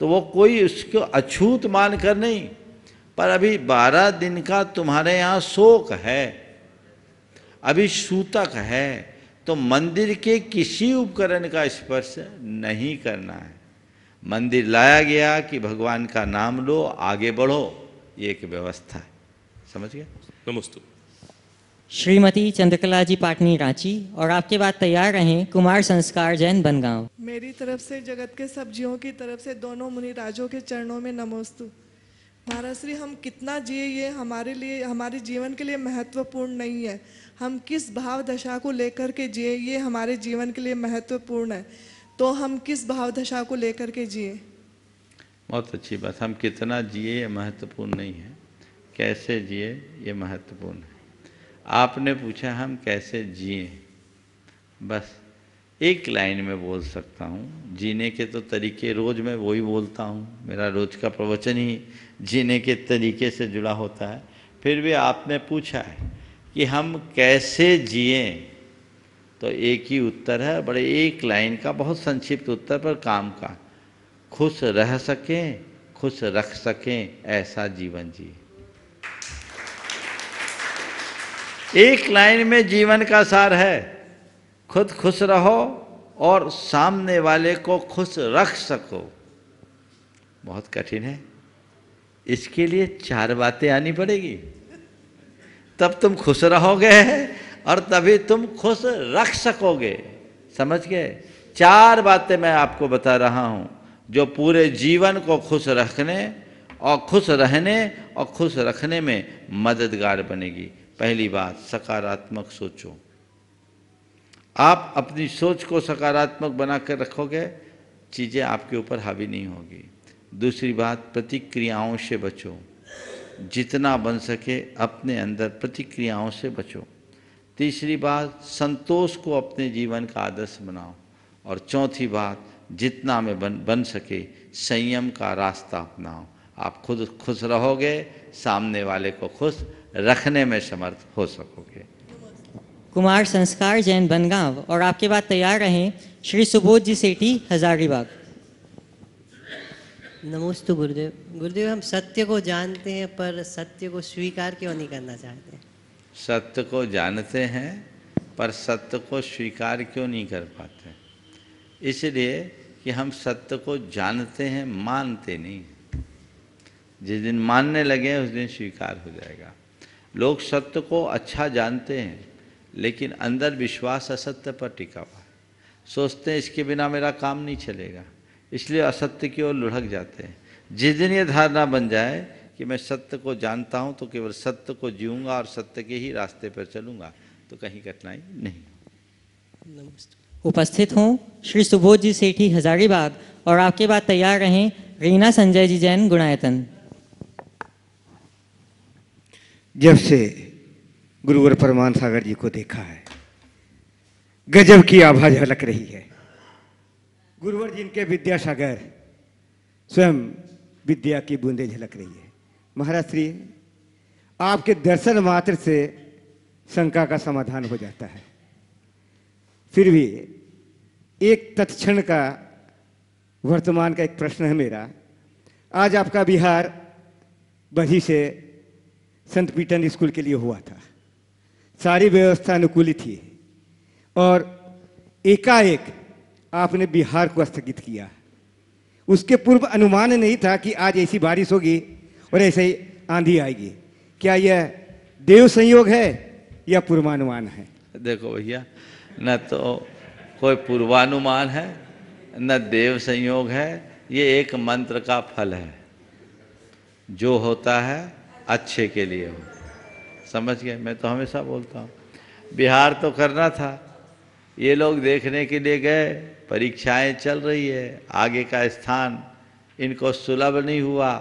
तो वो कोई उसको अछूत मान कर नहीं पर अभी बारह दिन का तुम्हारे यहाँ शोक है अभी सूतक है तो मंदिर के किसी उपकरण का स्पर्श नहीं करना है मंदिर लाया गया कि भगवान का नाम लो आगे बढ़ो ये एक व्यवस्था है समझ गया नमस्ते श्रीमती चंद्रकला जी पाटनी रांची और आपके बाद तैयार रहें कुमार संस्कार जैन बनगांव मेरी तरफ से जगत के सब्जियों की तरफ से दोनों मुनि राजों के चरणों में नमोस्तु महाराज श्री हम कितना जिए ये हमारे लिए हमारे जीवन के लिए महत्वपूर्ण नहीं है हम किस भाव दशा को लेकर के जिए ये हमारे जीवन के लिए महत्वपूर्ण है तो हम किस भाव दशा को लेकर के जिए बहुत अच्छी बात हम कितना जिए ये महत्वपूर्ण नहीं है कैसे जिए ये महत्वपूर्ण है आपने पूछा हम कैसे जिए बस एक लाइन में बोल सकता हूँ जीने के तो तरीके रोज़ मैं वही बोलता हूँ मेरा रोज़ का प्रवचन ही जीने के तरीके से जुड़ा होता है फिर भी आपने पूछा है कि हम कैसे जिए तो एक ही उत्तर है बड़े एक लाइन का बहुत संक्षिप्त उत्तर पर काम का खुश रह सकें खुश रख सकें ऐसा जीवन जिए एक लाइन में जीवन का सार है खुद खुश रहो और सामने वाले को खुश रख सको बहुत कठिन है इसके लिए चार बातें आनी पड़ेगी तब तुम खुश रहोगे और तभी तुम खुश रख सकोगे समझ गए चार बातें मैं आपको बता रहा हूँ जो पूरे जीवन को खुश रखने और खुश रहने और खुश रखने में मददगार बनेगी पहली बात सकारात्मक सोचो आप अपनी सोच को सकारात्मक बना कर रखोगे चीज़ें आपके ऊपर हावी नहीं होगी दूसरी बात प्रतिक्रियाओं से बचो जितना बन सके अपने अंदर प्रतिक्रियाओं से बचो तीसरी बात संतोष को अपने जीवन का आदर्श बनाओ और चौथी बात जितना में बन बन सके संयम का रास्ता अपनाओ आप खुद खुश रहोगे सामने वाले को खुश रखने में समर्थ हो सकोगे कुमार संस्कार जैन बनगांव और आपके बाद तैयार रहें श्री सुबोध जी सेठी हजारीबाग नमोस्तु गुरुदेव गुरुदेव हम सत्य को जानते हैं पर सत्य को स्वीकार क्यों नहीं करना चाहते सत्य को जानते हैं पर सत्य को स्वीकार क्यों नहीं कर पाते इसलिए कि हम सत्य को जानते हैं मानते नहीं जिस दिन मानने लगे उस दिन स्वीकार हो जाएगा लोग सत्य को अच्छा जानते हैं लेकिन अंदर विश्वास असत्य पर टिका हुआ है सोचते हैं इसके बिना मेरा काम नहीं चलेगा इसलिए असत्य की ओर लुढ़क जाते हैं जिस दिन ये धारणा बन जाए कि मैं सत्य को जानता हूँ तो केवल सत्य को जीऊँगा और सत्य के ही रास्ते पर चलूँगा तो कहीं कठिनाई नहीं उपस्थित हूँ श्री सुबोध जी सेठी हजारीबाग और आपके बाद तैयार रहें रीना संजय जी जैन गुणायतन जब से गुरुवर परमान सागर जी को देखा है गजब की आभा झलक रही है गुरुवर जिनके विद्यासागर स्वयं विद्या की बूंदे झलक रही है महाराज श्री आपके दर्शन मात्र से शंका का समाधान हो जाता है फिर भी एक तत्क्षण का वर्तमान का एक प्रश्न है मेरा आज आपका बिहार बही से संत पीटन स्कूल के लिए हुआ था सारी व्यवस्था अनुकूलित थी और एकाएक आपने बिहार को स्थगित किया उसके पूर्व अनुमान नहीं था कि आज ऐसी बारिश होगी और ऐसे ही आंधी आएगी क्या यह देव संयोग है या पूर्वानुमान है देखो भैया न तो कोई पूर्वानुमान है न देव संयोग है ये एक मंत्र का फल है जो होता है अच्छे के लिए हो समझ गए मैं तो हमेशा बोलता हूँ बिहार तो करना था ये लोग देखने के लिए गए परीक्षाएं चल रही है आगे का स्थान इनको सुलभ नहीं हुआ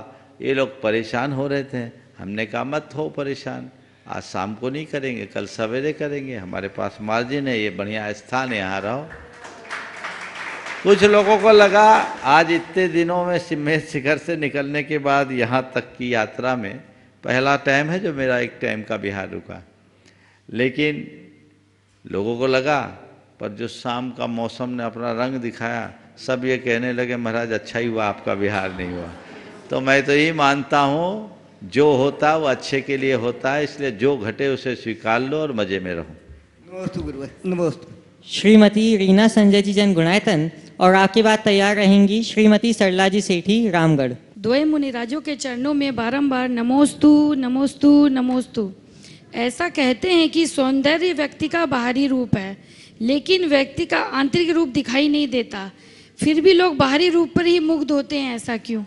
ये लोग परेशान हो रहे थे हमने कहा मत हो परेशान आज शाम को नहीं करेंगे कल सवेरे करेंगे हमारे पास मार्जिन है ये बढ़िया स्थान है यहाँ रहो कुछ लोगों को लगा आज इतने दिनों में सिमेश शिखर से निकलने के बाद यहाँ तक की यात्रा में पहला टाइम है जो मेरा एक टाइम का बिहार रुका लेकिन लोगों को लगा पर जो शाम का मौसम ने अपना रंग दिखाया सब ये कहने लगे महाराज अच्छा ही हुआ आपका बिहार नहीं हुआ तो मैं तो यही मानता हूँ जो होता है वो अच्छे के लिए होता है इसलिए जो घटे उसे स्वीकार लो और मजे में रहो श्रीमती रीना संजय जी जन गुणायतन और आपके बाद तैयार रहेंगी श्रीमती सरला जी सेठी रामगढ़ द्वय मुनिराजों के चरणों में बारंबार नमोस्तु नमोस्तु नमोस्तु ऐसा कहते हैं कि सौंदर्य व्यक्ति का बाहरी रूप है लेकिन व्यक्ति का आंतरिक रूप दिखाई नहीं देता फिर भी लोग बाहरी रूप पर ही मुग्ध होते हैं ऐसा क्यों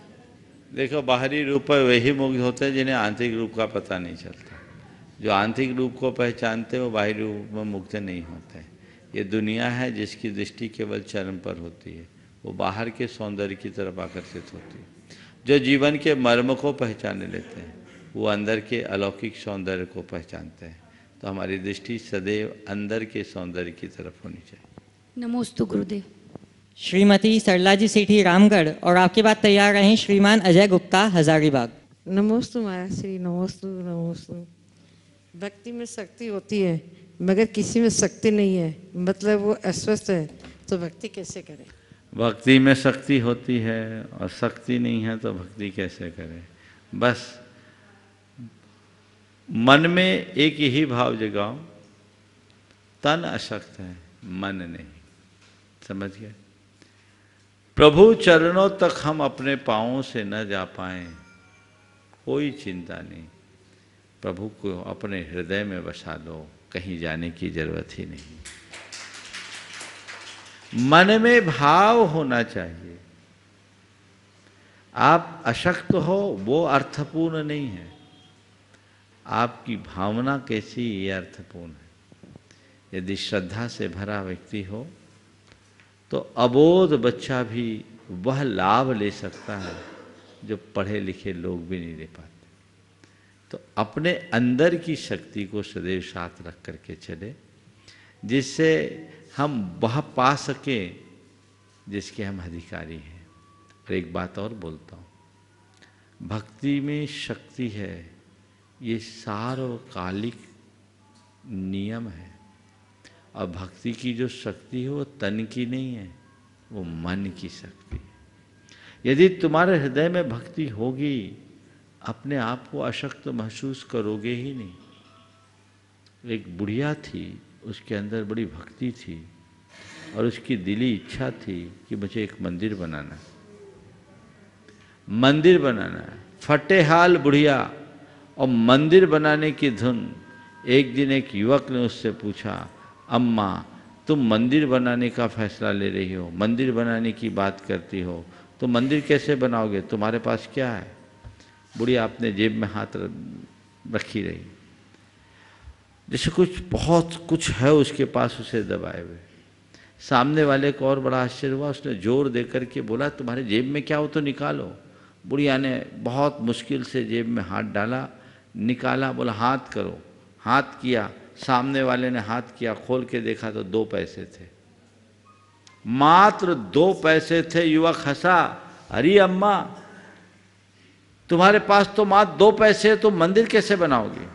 देखो बाहरी रूप पर वही मुग्ध होते हैं जिन्हें आंतरिक रूप का पता नहीं चलता जो आंतरिक रूप को पहचानते हैं वो बाहरी रूप में मुग्ध नहीं होते ये दुनिया है जिसकी दृष्टि केवल चरम पर होती है वो बाहर के सौंदर्य की तरफ आकर्षित होती है जो जीवन के मर्म को पहचाने लेते हैं वो अंदर के अलौकिक सौंदर्य को पहचानते हैं तो हमारी दृष्टि सदैव अंदर के सौंदर्य की तरफ होनी चाहिए नमोस्तु गुरुदेव श्रीमती सरला जी सेठी रामगढ़ और आपके बाद तैयार रहे श्रीमान अजय गुप्ता हजारीबाग नमोस्तु माया श्री नमोस्तु नमोस्तु भक्ति में शक्ति होती है मगर किसी में शक्ति नहीं है मतलब वो अस्वस्थ है तो भक्ति कैसे करे भक्ति में शक्ति होती है और शक्ति नहीं है तो भक्ति कैसे करे बस मन में एक ही भाव जगाओ तन अशक्त है मन नहीं समझ गए प्रभु चरणों तक हम अपने पाँवों से न जा पाए कोई चिंता नहीं प्रभु को अपने हृदय में बसा लो कहीं जाने की जरूरत ही नहीं मन में भाव होना चाहिए आप अशक्त हो वो अर्थपूर्ण नहीं है आपकी भावना कैसी ये अर्थपूर्ण है यदि श्रद्धा से भरा व्यक्ति हो तो अबोध बच्चा भी वह लाभ ले सकता है जो पढ़े लिखे लोग भी नहीं ले पाते तो अपने अंदर की शक्ति को सदैव साथ रख करके चले जिससे हम वह पा सकें जिसके हम अधिकारी हैं और एक बात और बोलता हूँ भक्ति में शक्ति है ये सार्वकालिक नियम है और भक्ति की जो शक्ति है वो तन की नहीं है वो मन की शक्ति है यदि तुम्हारे हृदय में भक्ति होगी अपने आप को अशक्त महसूस करोगे ही नहीं एक बुढ़िया थी उसके अंदर बड़ी भक्ति थी और उसकी दिली इच्छा थी कि मुझे एक मंदिर बनाना मंदिर बनाना है फटेहाल बुढ़िया और मंदिर बनाने की धुन एक दिन एक युवक ने उससे पूछा अम्मा तुम मंदिर बनाने का फैसला ले रही हो मंदिर बनाने की बात करती हो तो मंदिर कैसे बनाओगे तुम्हारे पास क्या है बुढ़िया आपने जेब में हाथ रखी रही जैसे कुछ बहुत कुछ है उसके पास उसे दबाए हुए सामने वाले को और बड़ा आश्चर्य हुआ उसने जोर दे करके बोला तुम्हारे जेब में क्या हो तो निकालो बुढ़िया ने बहुत मुश्किल से जेब में हाथ डाला निकाला बोला हाथ करो हाथ किया सामने वाले ने हाथ किया खोल के देखा तो दो पैसे थे मात्र दो पैसे थे युवक हंसा अरे अम्मा तुम्हारे पास तो मात्र दो पैसे है तो मंदिर कैसे बनाओगी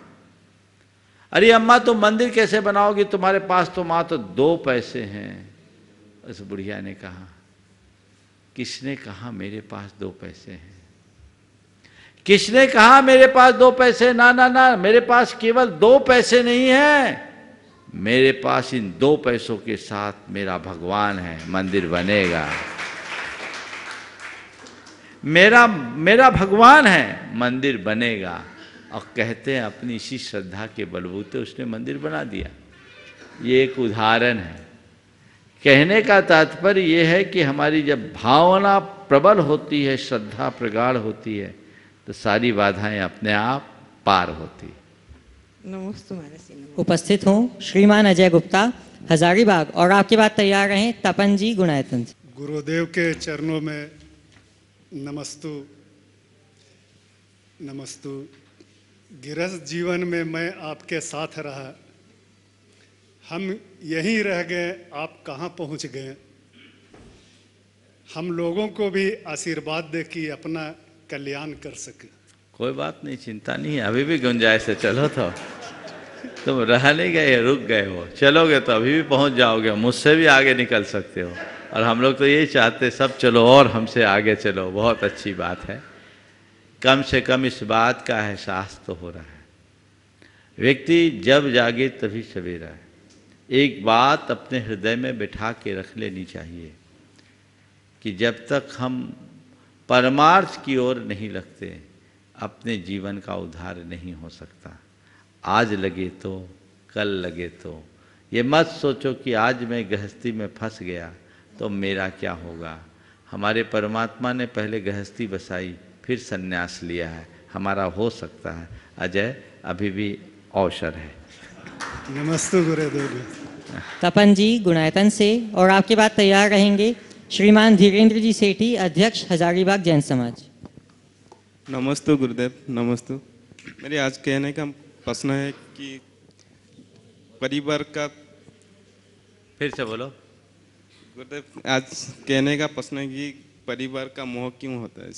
अरे अम्मा तुम तो मंदिर कैसे बनाओगी तुम्हारे पास तो मात्र दो पैसे हैं उस बुढ़िया ने कहा किसने कहा मेरे पास दो पैसे हैं किसने कहा मेरे पास दो पैसे ना ना ना मेरे पास केवल दो पैसे नहीं है मेरे पास इन दो पैसों के साथ मेरा भगवान है मंदिर बनेगा मेरा मेरा भगवान है मंदिर बनेगा और कहते हैं अपनी इसी श्रद्धा के बलबूते उसने मंदिर बना दिया ये एक उदाहरण है कहने का तात्पर्य यह है कि हमारी जब भावना प्रबल होती है श्रद्धा प्रगाढ़ होती है तो सारी बाधाएं अपने आप पार होती उपस्थित हूँ श्रीमान अजय गुप्ता हजारीबाग और आपके बाद तैयार रहे तपन जी गुणायतन गुरुदेव के चरणों में नमस्तु नमस्तु गिरस जीवन में मैं आपके साथ रहा हम यहीं रह गए आप कहाँ पहुँच गए हम लोगों को भी आशीर्वाद दे कि अपना कल्याण कर सके कोई बात नहीं चिंता नहीं है अभी भी गुंजाइश है चलो तो तुम रह नहीं गए रुक गए हो चलोगे तो अभी भी पहुंच जाओगे मुझसे भी आगे निकल सकते हो और हम लोग तो यही चाहते सब चलो और हमसे आगे चलो बहुत अच्छी बात है कम से कम इस बात का एहसास तो हो रहा है व्यक्ति जब जागे तभी सवेरा है एक बात अपने हृदय में बिठा के रख लेनी चाहिए कि जब तक हम परमार्थ की ओर नहीं लगते अपने जीवन का उद्धार नहीं हो सकता आज लगे तो कल लगे तो ये मत सोचो कि आज मैं गृहस्थी में फंस गया तो मेरा क्या होगा हमारे परमात्मा ने पहले गृहस्थी बसाई फिर सन्यास लिया है हमारा हो सकता है अजय अभी भी अवसर है नमस्ते गुरुदेव तपन जी गुणायतन से और आपके बाद तैयार रहेंगे श्रीमान धीरेन्द्र जी सेठी अध्यक्ष हजारीबाग जैन समाज नमस्ते गुरुदेव नमस्ते मेरे आज कहने का प्रश्न है कि परिवार का फिर से बोलो गुरुदेव आज कहने का प्रश्न है कि परिवार का मोह क्यों होता है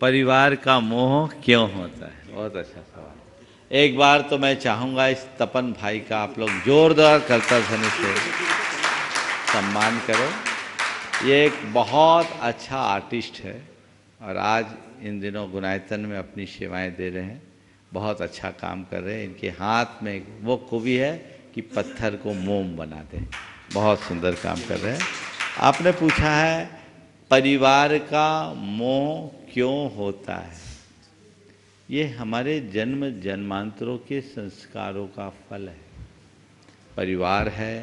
परिवार का मोह क्यों होता है बहुत अच्छा सवाल एक बार तो मैं चाहूँगा इस तपन भाई का आप लोग जोरदार करता से सम्मान करो ये एक बहुत अच्छा आर्टिस्ट है और आज इन दिनों गुनायतन में अपनी सेवाएं दे रहे हैं बहुत अच्छा काम कर रहे हैं इनके हाथ में वो खूबी है कि पत्थर को मोम बना दें बहुत सुंदर काम कर रहे हैं आपने पूछा है परिवार का मोह क्यों होता है ये हमारे जन्म जन्मांतरों के संस्कारों का फल है परिवार है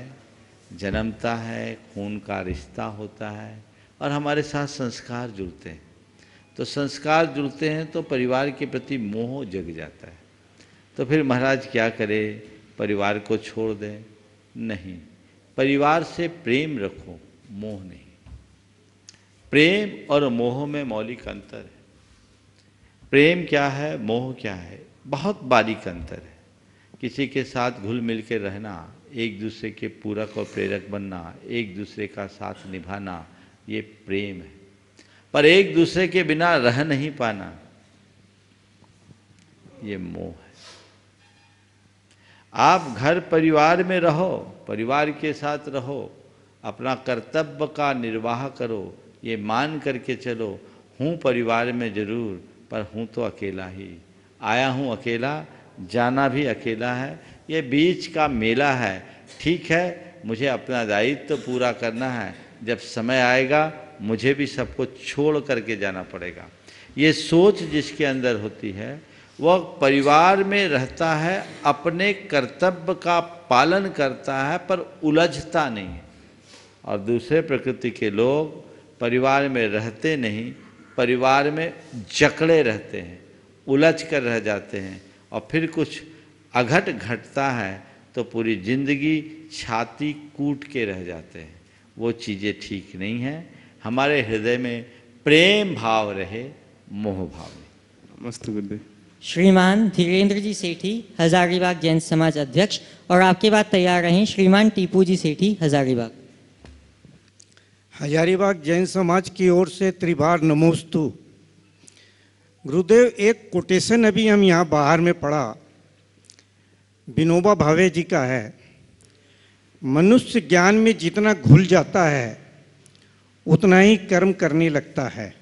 जन्मता है खून का रिश्ता होता है और हमारे साथ संस्कार जुड़ते हैं तो संस्कार जुड़ते हैं तो परिवार के प्रति मोह जग जाता है तो फिर महाराज क्या करे परिवार को छोड़ दें नहीं परिवार से प्रेम रखो मोह नहीं प्रेम और मोह में मौलिक अंतर है प्रेम क्या है मोह क्या है बहुत बारीक अंतर है किसी के साथ घुल मिल के रहना एक दूसरे के पूरक और प्रेरक बनना एक दूसरे का साथ निभाना ये प्रेम है पर एक दूसरे के बिना रह नहीं पाना ये मोह है आप घर परिवार में रहो परिवार के साथ रहो अपना कर्तव्य का निर्वाह करो ये मान करके चलो हूँ परिवार में जरूर पर हूँ तो अकेला ही आया हूँ अकेला जाना भी अकेला है ये बीच का मेला है ठीक है मुझे अपना दायित्व तो पूरा करना है जब समय आएगा मुझे भी सबको छोड़ करके जाना पड़ेगा ये सोच जिसके अंदर होती है वह परिवार में रहता है अपने कर्तव्य का पालन करता है पर उलझता नहीं है और दूसरे प्रकृति के लोग परिवार में रहते नहीं परिवार में जकड़े रहते हैं उलझ कर रह जाते हैं और फिर कुछ अघट घटता है तो पूरी जिंदगी छाती कूट के रह जाते हैं वो चीज़ें ठीक नहीं हैं हमारे हृदय में प्रेम भाव रहे मोह भाव नहीं मस्त गुरुदेव श्रीमान धीरेन्द्र जी सेठी हजारीबाग जैन समाज अध्यक्ष और आपके बाद तैयार रहे श्रीमान टीपू जी सेठी हजारीबाग हजारीबाग जैन समाज की ओर से त्रिभार नमोस्तु गुरुदेव एक कोटेशन अभी हम यहाँ बाहर में पढ़ा विनोबा भावे जी का है मनुष्य ज्ञान में जितना घुल जाता है उतना ही कर्म करने लगता है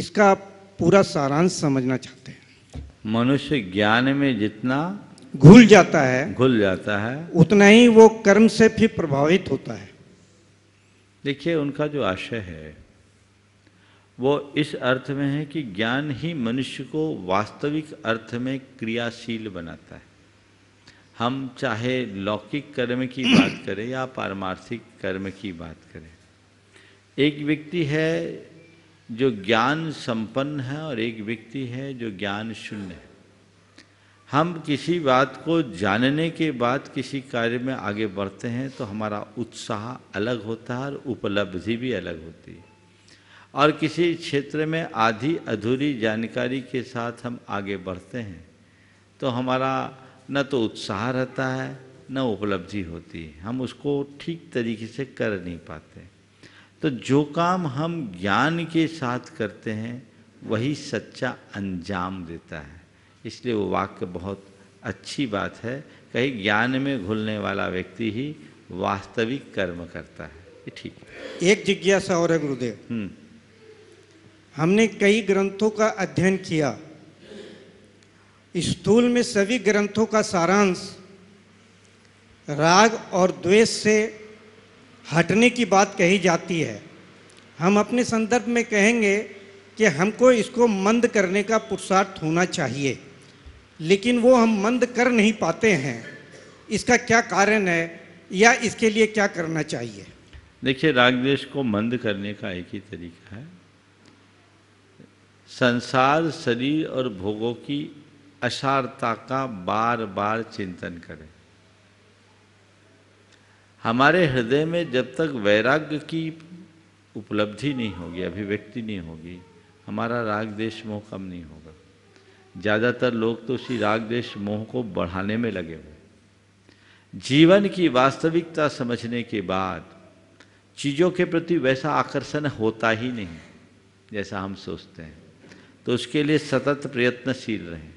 इसका पूरा सारांश समझना चाहते हैं मनुष्य ज्ञान में जितना घुल जाता है घुल जाता है उतना ही वो कर्म से भी प्रभावित होता है देखिए उनका जो आशय है वो इस अर्थ में है कि ज्ञान ही मनुष्य को वास्तविक अर्थ में क्रियाशील बनाता है हम चाहे लौकिक कर्म की बात करें या पारमार्थिक कर्म की बात करें एक व्यक्ति है जो ज्ञान संपन्न है और एक व्यक्ति है जो ज्ञान शून्य है हम किसी बात को जानने के बाद किसी कार्य में आगे बढ़ते हैं तो हमारा उत्साह अलग होता है और उपलब्धि भी अलग होती है और किसी क्षेत्र में आधी अधूरी जानकारी के साथ हम आगे बढ़ते हैं तो हमारा न तो उत्साह रहता है न उपलब्धि होती है हम उसको ठीक तरीके से कर नहीं पाते तो जो काम हम ज्ञान के साथ करते हैं वही सच्चा अंजाम देता है इसलिए वो वाक्य बहुत अच्छी बात है कहीं ज्ञान में घुलने वाला व्यक्ति ही वास्तविक कर्म करता है ये ठीक है एक जिज्ञासा और है गुरुदेव हम्म। हमने कई ग्रंथों का अध्ययन किया स्थूल में सभी ग्रंथों का सारांश राग और द्वेष से हटने की बात कही जाती है हम अपने संदर्भ में कहेंगे कि हमको इसको मंद करने का पुरुषार्थ होना चाहिए लेकिन वो हम मंद कर नहीं पाते हैं इसका क्या कारण है या इसके लिए क्या करना चाहिए देखिए राग द्वेष को मंद करने का एक ही तरीका है संसार शरीर और भोगों की असारता का बार बार चिंतन करें हमारे हृदय में जब तक वैराग्य की उपलब्धि नहीं होगी अभिव्यक्ति नहीं होगी हमारा राग देश मोह कम नहीं होगा ज़्यादातर लोग तो उसी राग देश मोह को बढ़ाने में लगे हुए जीवन की वास्तविकता समझने के बाद चीज़ों के प्रति वैसा आकर्षण होता ही नहीं जैसा हम सोचते हैं तो उसके लिए सतत प्रयत्नशील रहें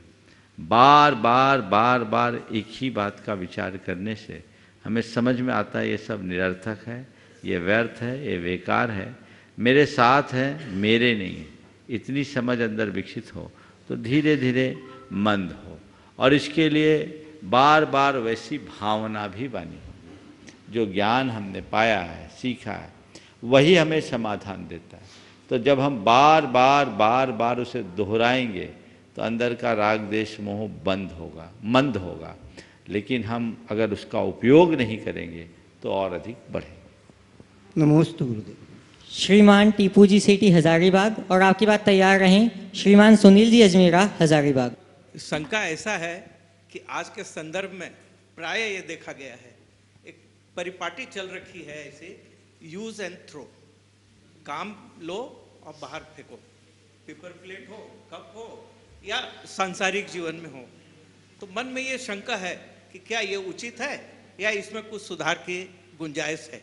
बार बार बार बार एक ही बात का विचार करने से हमें समझ में आता है ये सब निरर्थक है ये व्यर्थ है ये बेकार है मेरे साथ है मेरे नहीं है इतनी समझ अंदर विकसित हो तो धीरे धीरे मंद हो और इसके लिए बार बार वैसी भावना भी बनी जो ज्ञान हमने पाया है सीखा है वही हमें समाधान देता है तो जब हम बार बार बार बार उसे दोहराएंगे तो अंदर का राग देश मोह बंद होगा मंद होगा लेकिन हम अगर उसका उपयोग नहीं करेंगे तो और अधिक बढ़े नमोस्तु गुरुदेव श्रीमान टीपू जी सेठी हजारीबाग और आपकी बात तैयार रहें श्रीमान सुनील जी अजमेरा हजारीबाग शंका ऐसा है कि आज के संदर्भ में प्राय ये देखा गया है एक परिपाटी चल रखी है ऐसे यूज एंड थ्रो काम लो और बाहर फेंको पेपर प्लेट हो कप हो या सांसारिक जीवन में हो तो मन में ये शंका है कि क्या ये उचित है या इसमें कुछ सुधार की गुंजाइश है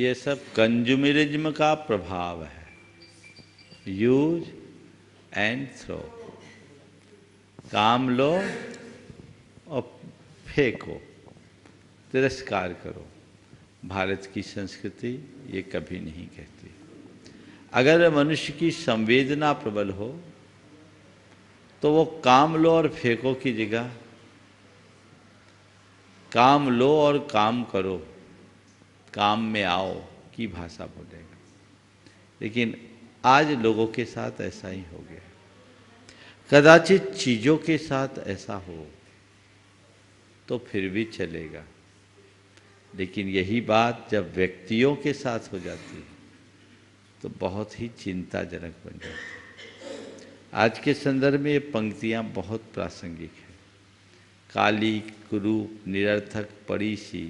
ये सब कंज्यूमरिज्म का प्रभाव है यूज एंड थ्रो काम लो और फेंको तिरस्कार करो भारत की संस्कृति ये कभी नहीं कहती अगर मनुष्य की संवेदना प्रबल हो तो वो काम लो और फेंको की जगह काम लो और काम करो काम में आओ की भाषा बोलेगा लेकिन आज लोगों के साथ ऐसा ही हो गया कदाचित चीज़ों के साथ ऐसा हो तो फिर भी चलेगा लेकिन यही बात जब व्यक्तियों के साथ हो जाती है तो बहुत ही चिंताजनक बन जाती है आज के संदर्भ में ये पंक्तियाँ बहुत प्रासंगिक हैं काली कुरूप निरर्थक पड़ीसी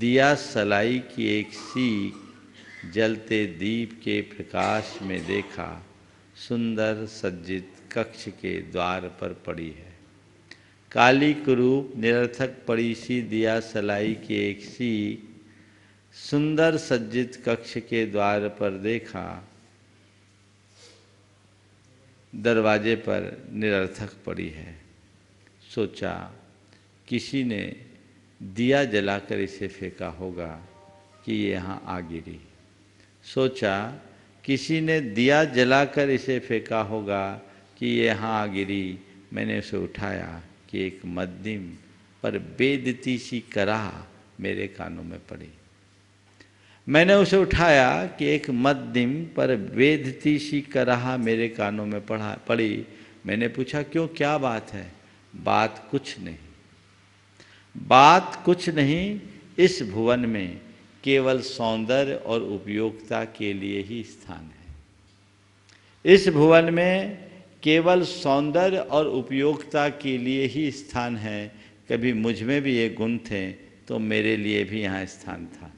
दिया सलाई की एक सीख जलते दीप के प्रकाश में देखा सुंदर सज्जित कक्ष के द्वार पर पड़ी है काली कुरूप निरर्थक पड़ीसी दिया सलाई की एक सीख सुंदर सज्जित कक्ष के द्वार पर देखा दरवाजे पर निरर्थक पड़ी है सोचा किसी ने दिया जलाकर इसे फेंका होगा कि ये यहाँ आ गिरी सोचा किसी ने दिया जलाकर इसे फेंका होगा कि ये यहाँ आ गिरी मैंने उसे उठाया कि एक मद्दिम पर बेदती सी करा मेरे कानों में पड़ी मैंने उसे उठाया कि एक दिम पर वेदती सी कराहा मेरे कानों में पढ़ा पड़ी मैंने पूछा क्यों क्या बात है बात कुछ नहीं बात कुछ नहीं इस भुवन में केवल सौंदर्य और उपयोगिता के लिए ही स्थान है इस भुवन में केवल सौंदर्य और उपयोगिता के लिए ही स्थान है कभी मुझ में भी ये गुण थे तो मेरे लिए भी यहाँ स्थान था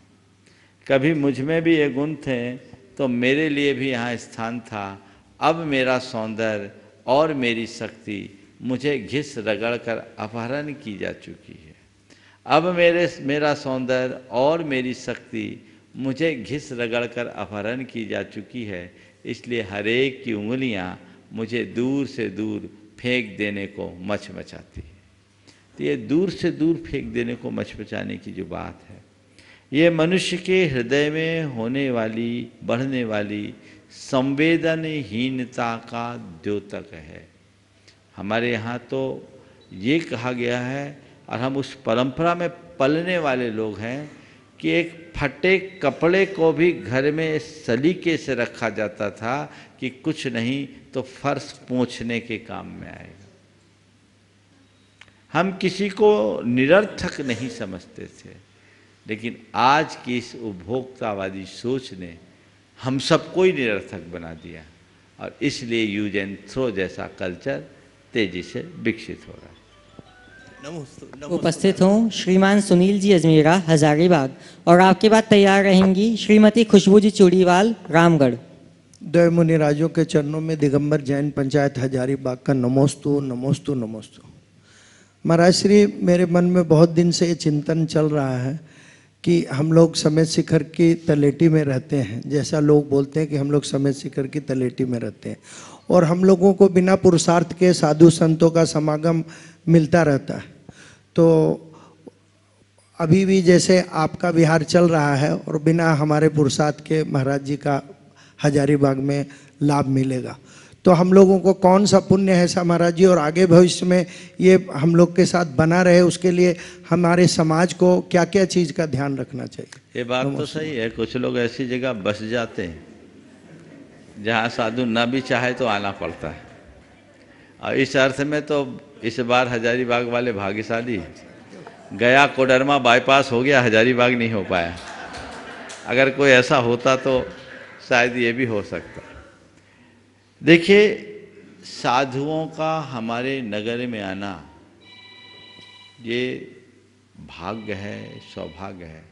कभी मुझ में भी ये गुण थे तो मेरे लिए भी यहाँ स्थान था अब मेरा सौंदर्य और मेरी शक्ति मुझे घिस रगड़ कर अपहरण की जा चुकी है अब मेरे मेरा सौंदर्य और मेरी शक्ति मुझे घिस रगड़ कर अपहरण की जा चुकी है इसलिए हरेक की उंगलियाँ मुझे दूर से दूर फेंक देने को मच मचाती है तो ये दूर से दूर फेंक देने को मच मचाने की जो बात है ये मनुष्य के हृदय में होने वाली बढ़ने वाली संवेदनहीनता का द्योतक है हमारे यहाँ तो ये कहा गया है और हम उस परंपरा में पलने वाले लोग हैं कि एक फटे कपड़े को भी घर में सलीके से रखा जाता था कि कुछ नहीं तो फर्श पोंछने के काम में आएगा हम किसी को निरर्थक नहीं समझते थे लेकिन आज की इस उपभोक्तावादी सोच ने हम सबको ही निरर्थक बना दिया और इसलिए यूज एंड थ्रो जैसा कल्चर तेजी से विकसित हो रहा है उपस्थित हूँ श्रीमान सुनील जी अजमेरा हजारीबाग और आपके बाद तैयार रहेंगी श्रीमती खुशबू जी चूड़ीवाल रामगढ़ दय मुनिराजों के चरणों में दिगंबर जैन पंचायत हजारीबाग का नमोस्तु नमोस्तु नमोस्तु महाराज श्री मेरे मन में बहुत दिन से ये चिंतन चल रहा है कि हम लोग समय शिखर की तलेटी में रहते हैं जैसा लोग बोलते हैं कि हम लोग समय शिखर की तलेटी में रहते हैं और हम लोगों को बिना पुरुषार्थ के साधु संतों का समागम मिलता रहता है तो अभी भी जैसे आपका विहार चल रहा है और बिना हमारे पुरुषार्थ के महाराज जी का हजारीबाग में लाभ मिलेगा तो हम लोगों को कौन सा पुण्य है महाराज जी और आगे भविष्य में ये हम लोग के साथ बना रहे उसके लिए हमारे समाज को क्या क्या चीज़ का ध्यान रखना चाहिए ये बात तो सही है कुछ लोग ऐसी जगह बस जाते हैं जहाँ साधु ना भी चाहे तो आना पड़ता है और इस अर्थ में तो इस बार हजारीबाग वाले भाग्यशाली गया कोडरमा बाईपास हो गया हजारीबाग नहीं हो पाया अगर कोई ऐसा होता तो शायद ये भी हो सकता देखिए साधुओं का हमारे नगर में आना ये भाग्य है सौभाग्य है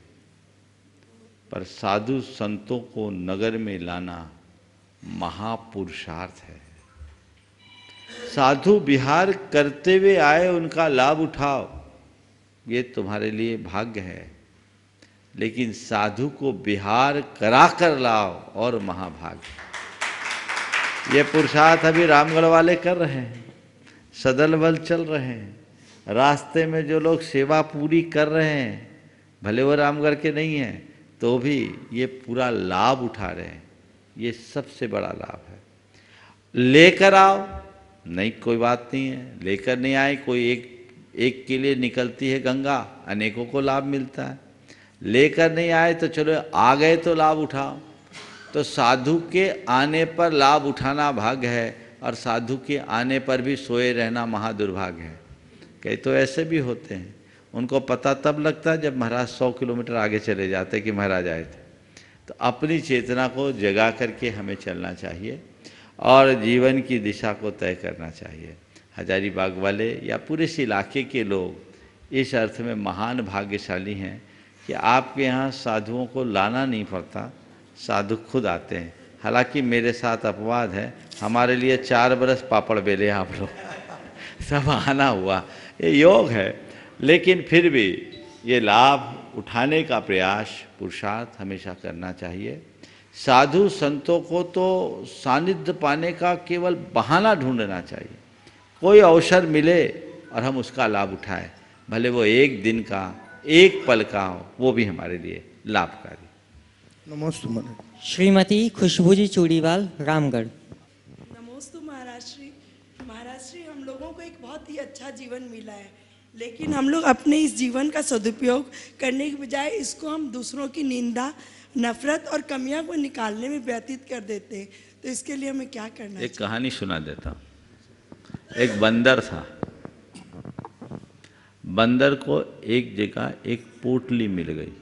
पर साधु संतों को नगर में लाना महापुरुषार्थ है साधु बिहार करते हुए आए उनका लाभ उठाओ ये तुम्हारे लिए भाग्य है लेकिन साधु को बिहार करा कर लाओ और महाभाग्य ये पुरुषार्थ अभी रामगढ़ वाले कर रहे हैं सदल बल चल रहे हैं रास्ते में जो लोग सेवा पूरी कर रहे हैं भले वो रामगढ़ के नहीं हैं तो भी ये पूरा लाभ उठा रहे हैं ये सबसे बड़ा लाभ है लेकर आओ नहीं कोई बात नहीं है लेकर नहीं आए कोई एक एक के लिए निकलती है गंगा अनेकों को लाभ मिलता है लेकर नहीं आए तो चलो आ गए तो लाभ उठाओ तो साधु के आने पर लाभ उठाना भाग्य है और साधु के आने पर भी सोए रहना महादुर्भाग्य है कई तो ऐसे भी होते हैं उनको पता तब लगता है जब महाराज सौ किलोमीटर आगे चले जाते कि महाराज आए थे तो अपनी चेतना को जगा करके हमें चलना चाहिए और जीवन की दिशा को तय करना चाहिए हजारीबाग वाले या पूरे इस इलाके के लोग इस अर्थ में महान भाग्यशाली हैं कि आपके यहाँ साधुओं को लाना नहीं पड़ता साधु खुद आते हैं हालांकि मेरे साथ अपवाद है हमारे लिए चार बरस पापड़ बेले आप लोग सब आना हुआ ये योग है लेकिन फिर भी ये लाभ उठाने का प्रयास पुरुषार्थ हमेशा करना चाहिए साधु संतों को तो सानिध्य पाने का केवल बहाना ढूंढना चाहिए कोई अवसर मिले और हम उसका लाभ उठाएं भले वो एक दिन का एक पल का हो वो भी हमारे लिए लाभकारी नमोस्तु महाराज श्रीमती खुशबूजी चूड़ीवाल रामगढ़ नमोस्तु महाराज श्री महाराज श्री हम लोगों को एक बहुत ही अच्छा जीवन मिला है लेकिन हम लोग अपने इस जीवन का सदुपयोग करने के बजाय इसको हम दूसरों की निंदा नफरत और कमियां को निकालने में व्यतीत कर देते हैं तो इसके लिए हमें क्या करना एक कहानी सुना देता एक बंदर था बंदर को एक जगह एक पोटली मिल गई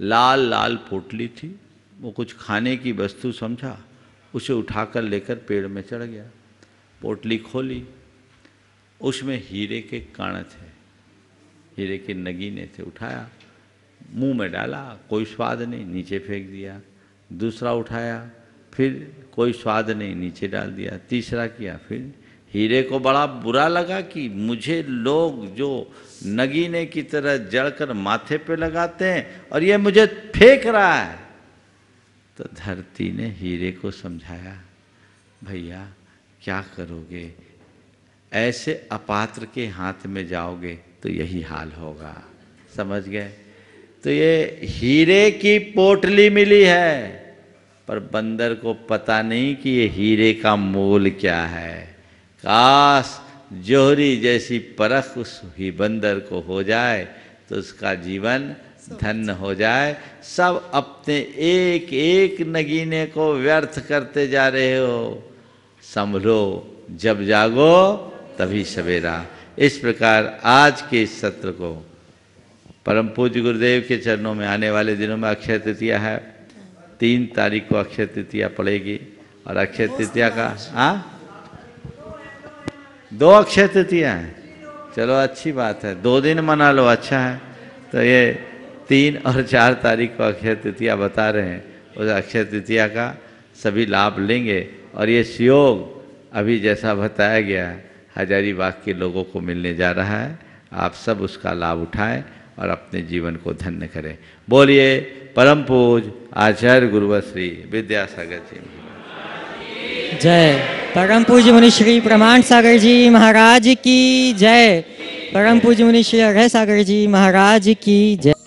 लाल लाल पोटली थी वो कुछ खाने की वस्तु समझा उसे उठाकर लेकर पेड़ में चढ़ गया पोटली खोली उसमें हीरे के कण थे हीरे के नगीने थे उठाया मुंह में डाला कोई स्वाद नहीं नीचे फेंक दिया दूसरा उठाया फिर कोई स्वाद नहीं नीचे डाल दिया तीसरा किया फिर हीरे को बड़ा बुरा लगा कि मुझे लोग जो नगीने की तरह जड़कर माथे पे लगाते हैं और ये मुझे फेंक रहा है तो धरती ने हीरे को समझाया भैया क्या करोगे ऐसे अपात्र के हाथ में जाओगे तो यही हाल होगा समझ गए तो ये हीरे की पोटली मिली है पर बंदर को पता नहीं कि ये हीरे का मोल क्या है काश जोहरी जैसी परख उस ही बंदर को हो जाए तो उसका जीवन धन्य हो जाए सब अपने एक एक नगीने को व्यर्थ करते जा रहे हो संभलो जब जागो तभी सवेरा इस प्रकार आज के इस सत्र को परम पूज्य गुरुदेव के चरणों में आने वाले दिनों में अक्षय तृतीया है तीन तारीख को अक्षय तृतीया पड़ेगी और अक्षय तृतीया का हाँ दो अक्षय तृतीया है चलो अच्छी बात है दो दिन मना लो अच्छा है तो ये तीन और चार तारीख को अक्षय तृतीया बता रहे हैं उस अक्षय तृतीया का सभी लाभ लेंगे और ये सुयोग अभी जैसा बताया गया है हजारीबाग के लोगों को मिलने जा रहा है आप सब उसका लाभ उठाएं और अपने जीवन को धन्य करें बोलिए परम पूज आचार्य गुरुवश्री विद्यासागर जी जय परम पूज्य मुनि श्री प्रमाण सागर जी महाराज की जय परम पूज्य मुनि श्री अघय सागर जी महाराज की जय